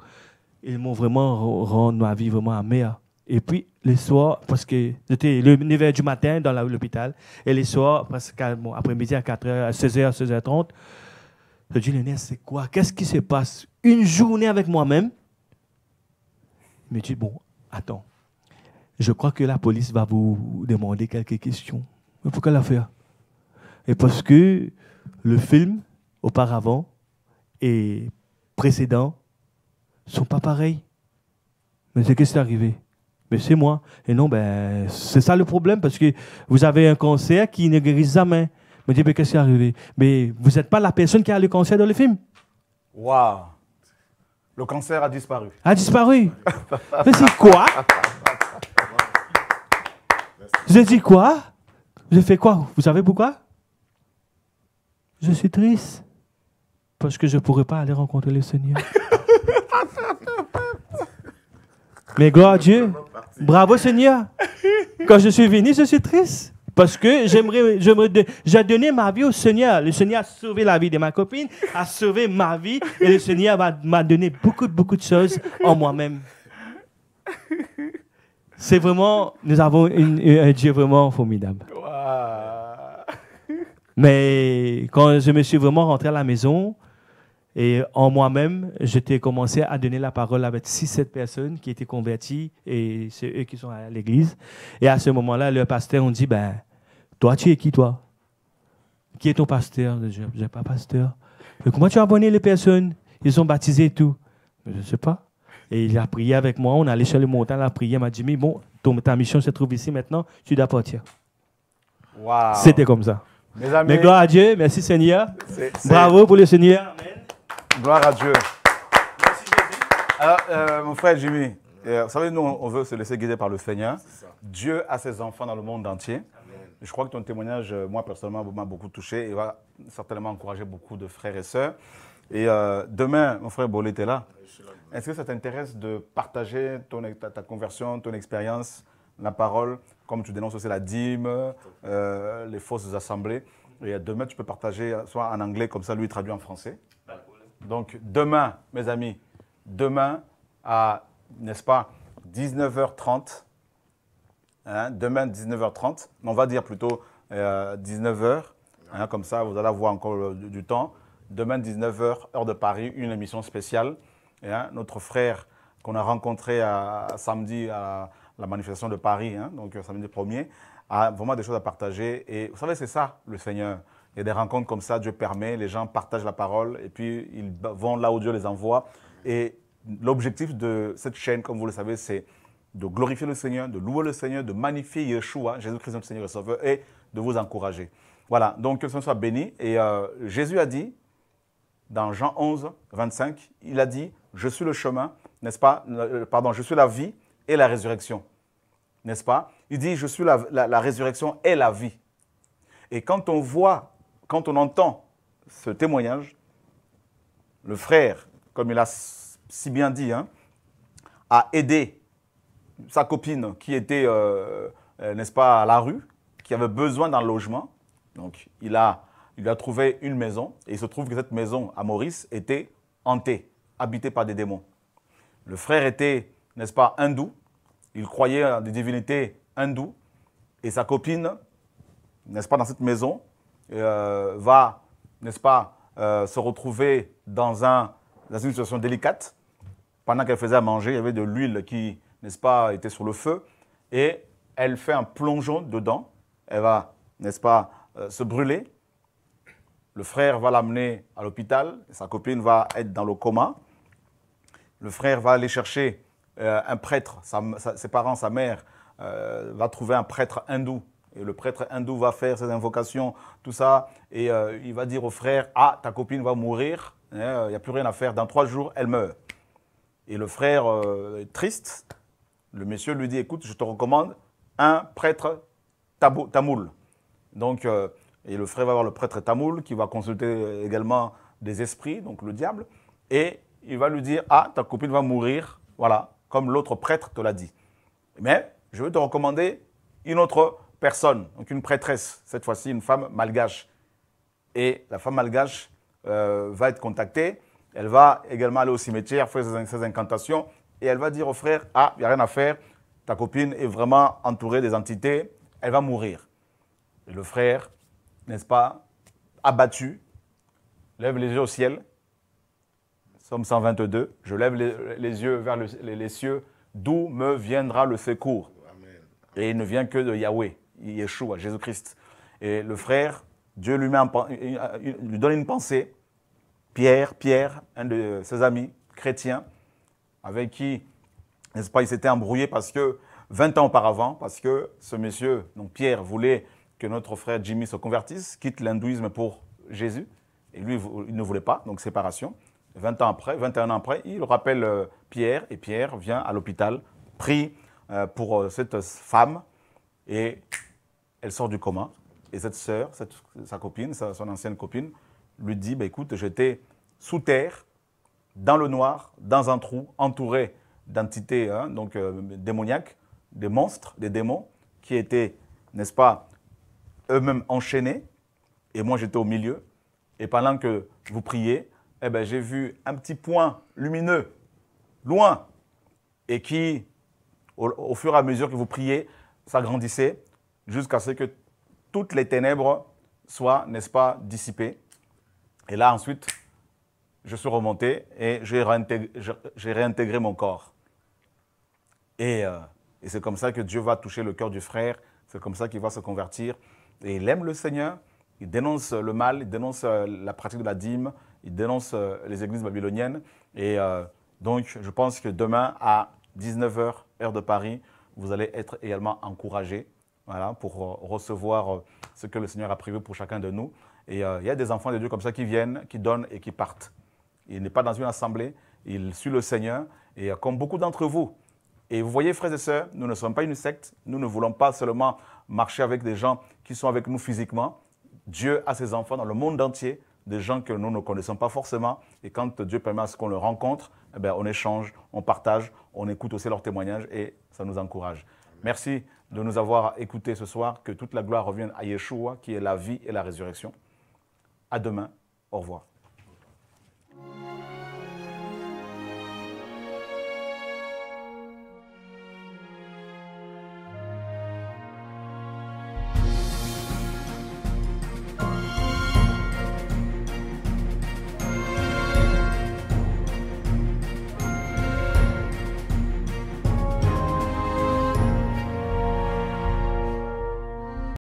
ils m'ont vraiment rendu ma vie vraiment amère. Et puis, le soir, parce que j'étais le du matin dans l'hôpital, et le soir, parce après midi à 4h, 16h, 16h30, je dis, Léonard, c'est quoi Qu'est-ce qui se passe Une journée avec moi-même. Il me dit, bon, attends, je crois que la police va vous demander quelques questions. Mais pourquoi la faire Et parce que le film, auparavant, et précédent, sont pas pareils. Mais c'est qu'est-ce qui est arrivé Mais c'est moi. Et non, ben, c'est ça le problème, parce que vous avez un cancer qui ne guérit jamais. Me mais qu'est-ce qui est arrivé Mais vous n'êtes pas la personne qui a le cancer dans le film. Waouh Le cancer a disparu. A disparu Mais c'est quoi J'ai dit quoi J'ai fait quoi Vous savez pourquoi Je suis triste. Parce que je ne pourrais pas aller rencontrer le Seigneur. (laughs) Mais gloire à Dieu. Bravo Seigneur. Quand je suis venu, je suis triste. Parce que j'aimerais, j'ai donné ma vie au Seigneur. Le Seigneur a sauvé la vie de ma copine, a sauvé ma vie, et le Seigneur m'a donné beaucoup, beaucoup de choses en moi-même. C'est vraiment, nous avons un Dieu vraiment formidable. Mais quand je me suis vraiment rentré à la maison, et en moi-même, j'étais commencé à donner la parole avec six, sept personnes qui étaient converties et c'est eux qui sont à l'église. Et à ce moment-là, le pasteur, on dit, ben, toi, tu es qui, toi Qui est ton pasteur Je n'ai pas pasteur. Mais comment tu as abonné les personnes Ils ont baptisé et tout. Je ne sais pas. Et il a prié avec moi. On allé sur le montant, prié. Il m'a dit, mais bon, ta mission se trouve ici maintenant, tu dois partir. C'était comme ça. mais gloire à Dieu, merci Seigneur. Bravo pour le Seigneur. Gloire à Dieu. Merci, Alors, euh, mon frère Jimmy, euh, vous savez, nous, on veut se laisser guider par le Seigneur. Dieu a ses enfants dans le monde entier. Je crois que ton témoignage, euh, moi, personnellement, m'a beaucoup touché et va certainement encourager beaucoup de frères et sœurs. Et demain, mon frère Bolet est là. Est-ce que ça t'intéresse de partager ton, ta, conversion, ton expérience, la parole, comme tu dénonces aussi la dîme, les fausses assemblées Et demain, tu peux partager soit en anglais, comme ça, lui, traduit en français. Donc demain, mes amis, demain à, n'est-ce pas, 19h30, hein, demain 19h30, on va dire plutôt 19h, euh, hein, comme ça vous allez avoir encore du temps. Demain 19h, heure de Paris, une émission spéciale. Hein, notre frère qu'on a rencontré samedi à la manifestation de Paris, donc euh, samedi 1er, a vraiment des choses à partager. Et vous savez, c'est ça le Seigneur. Il y a des rencontres comme ça, Dieu permet, les gens partagent la parole et puis ils vont là où Dieu les envoie. Et l'objectif de cette chaîne, comme vous le savez, c'est de glorifier le Seigneur, de louer le Seigneur, de magnifier Yeshua, Jésus-Christ notre Seigneur et Sauveur, et de vous encourager. Voilà, donc que ce soit béni. Et euh, Jésus a dit, dans Jean 11, 25, il a dit, je suis le chemin, n'est-ce pas euh, Pardon, je suis la vie et la résurrection, n'est-ce pas Il dit, je suis la résurrection et la vie. Et quand on voit quand on entend ce témoignage, le frère, comme il a si bien dit, hein, a aidé sa copine qui était, euh, euh, n'est-ce pas, à la rue, qui avait besoin d'un logement. Donc, il a, il a trouvé une maison et il se trouve que cette maison à Maurice était hantée, habitée par des démons. Le frère était, n'est-ce pas, hindou. Il croyait à des divinités hindoues et sa copine, n'est-ce pas, dans cette maison, euh, va, n'est-ce pas, euh, se retrouver dans, une situation délicate. Pendant qu'elle faisait à manger, il y avait de l'huile qui, n'est-ce pas, était sur le feu. Et elle fait un plongeon dedans. Elle va, n'est-ce pas, euh, se brûler. Le frère va l'amener à l'hôpital. Sa copine va être dans le coma. Le frère va aller chercher un prêtre. ses parents, sa mère, va trouver un prêtre hindou et le prêtre hindou va faire ses invocations, tout ça, et euh, il va dire au frère, ah, ta copine va mourir, hein, euh, il n'y a plus rien à faire, dans trois jours, elle meurt. Et le frère euh, triste, le monsieur lui dit, écoute, je te recommande un prêtre tabou, tamoul. Donc, et le frère va voir le prêtre tamoul qui va consulter également des esprits, donc le diable, et il va lui dire, ah, ta copine va mourir, voilà, comme l'autre prêtre te l'a dit. Mais je veux te recommander une autre personne, donc une prêtresse, cette fois-ci une femme malgache. Et la femme malgache euh, va être contactée. Elle va également aller au cimetière, faire ses, incantations, et elle va dire au frère, ah, il n'y a rien à faire, ta copine est vraiment entourée des entités, elle va mourir. le frère, n'est-ce pas, abattu, lève les yeux au ciel. Somme 122, je lève les, yeux vers les, cieux, d'où me viendra le secours. Et il ne vient que de Yahweh à Jésus-Christ. Et le frère, Dieu lui, met lui donne une pensée. Pierre, Pierre, un de ses amis chrétiens, avec qui, n'est-ce pas, il s'était embrouillé parce que 20 ans auparavant, parce que ce monsieur, donc Pierre, voulait que notre frère Jimmy se convertisse, quitte l'hindouisme pour Jésus. Et lui, il ne voulait pas, donc séparation. 20 ans après, 21 ans après, il rappelle euh, Pierre, et Pierre vient à l'hôpital, prie euh, pour euh, cette femme, et elle sort du coma. Et cette sœur, sa copine, son ancienne copine, lui dit bah, écoute, j'étais sous terre, dans le noir, dans un trou, entouré d'entités hein, donc euh, démoniaques, des monstres, des démons, qui étaient, n'est-ce pas, eux-mêmes enchaînés. Et moi, j'étais au milieu. Et pendant que vous priez, eh ben, j'ai vu un petit point lumineux, loin, et qui, au, au fur et à mesure que vous priez, s'agrandissait jusqu'à ce que toutes les ténèbres soient, n'est-ce pas, dissipées. Et là, ensuite, je suis remonté et j'ai réintégré, mon corps. Euh, et, c'est comme ça que Dieu va toucher le cœur du frère, c'est comme ça qu'il va se convertir. Et il aime le Seigneur, il dénonce le mal, il dénonce euh, la pratique de la dîme, il dénonce euh, les églises babyloniennes. Et donc, je pense que demain, à 19h, heure de Paris, vous allez être également encouragés voilà, pour euh, recevoir euh, ce que le Seigneur a prévu pour chacun de nous. Et euh, il y a des enfants de Dieu comme ça qui viennent, qui donnent et qui partent. Il n'est pas dans une assemblée, il suit le Seigneur, et comme beaucoup d'entre vous. Et vous voyez, frères et sœurs, nous ne sommes pas une secte, nous ne voulons pas seulement marcher avec des gens qui sont avec nous physiquement. Dieu a ses enfants dans le monde entier, des gens que nous ne connaissons pas forcément. Et quand Dieu permet à ce qu'on le rencontre, eh ben, on échange, on partage, on écoute aussi leurs témoignages et ça nous encourage. Merci de nous avoir écoutés ce soir. Que toute la gloire revienne à Yeshua, qui est la vie et la résurrection. À demain. Au revoir.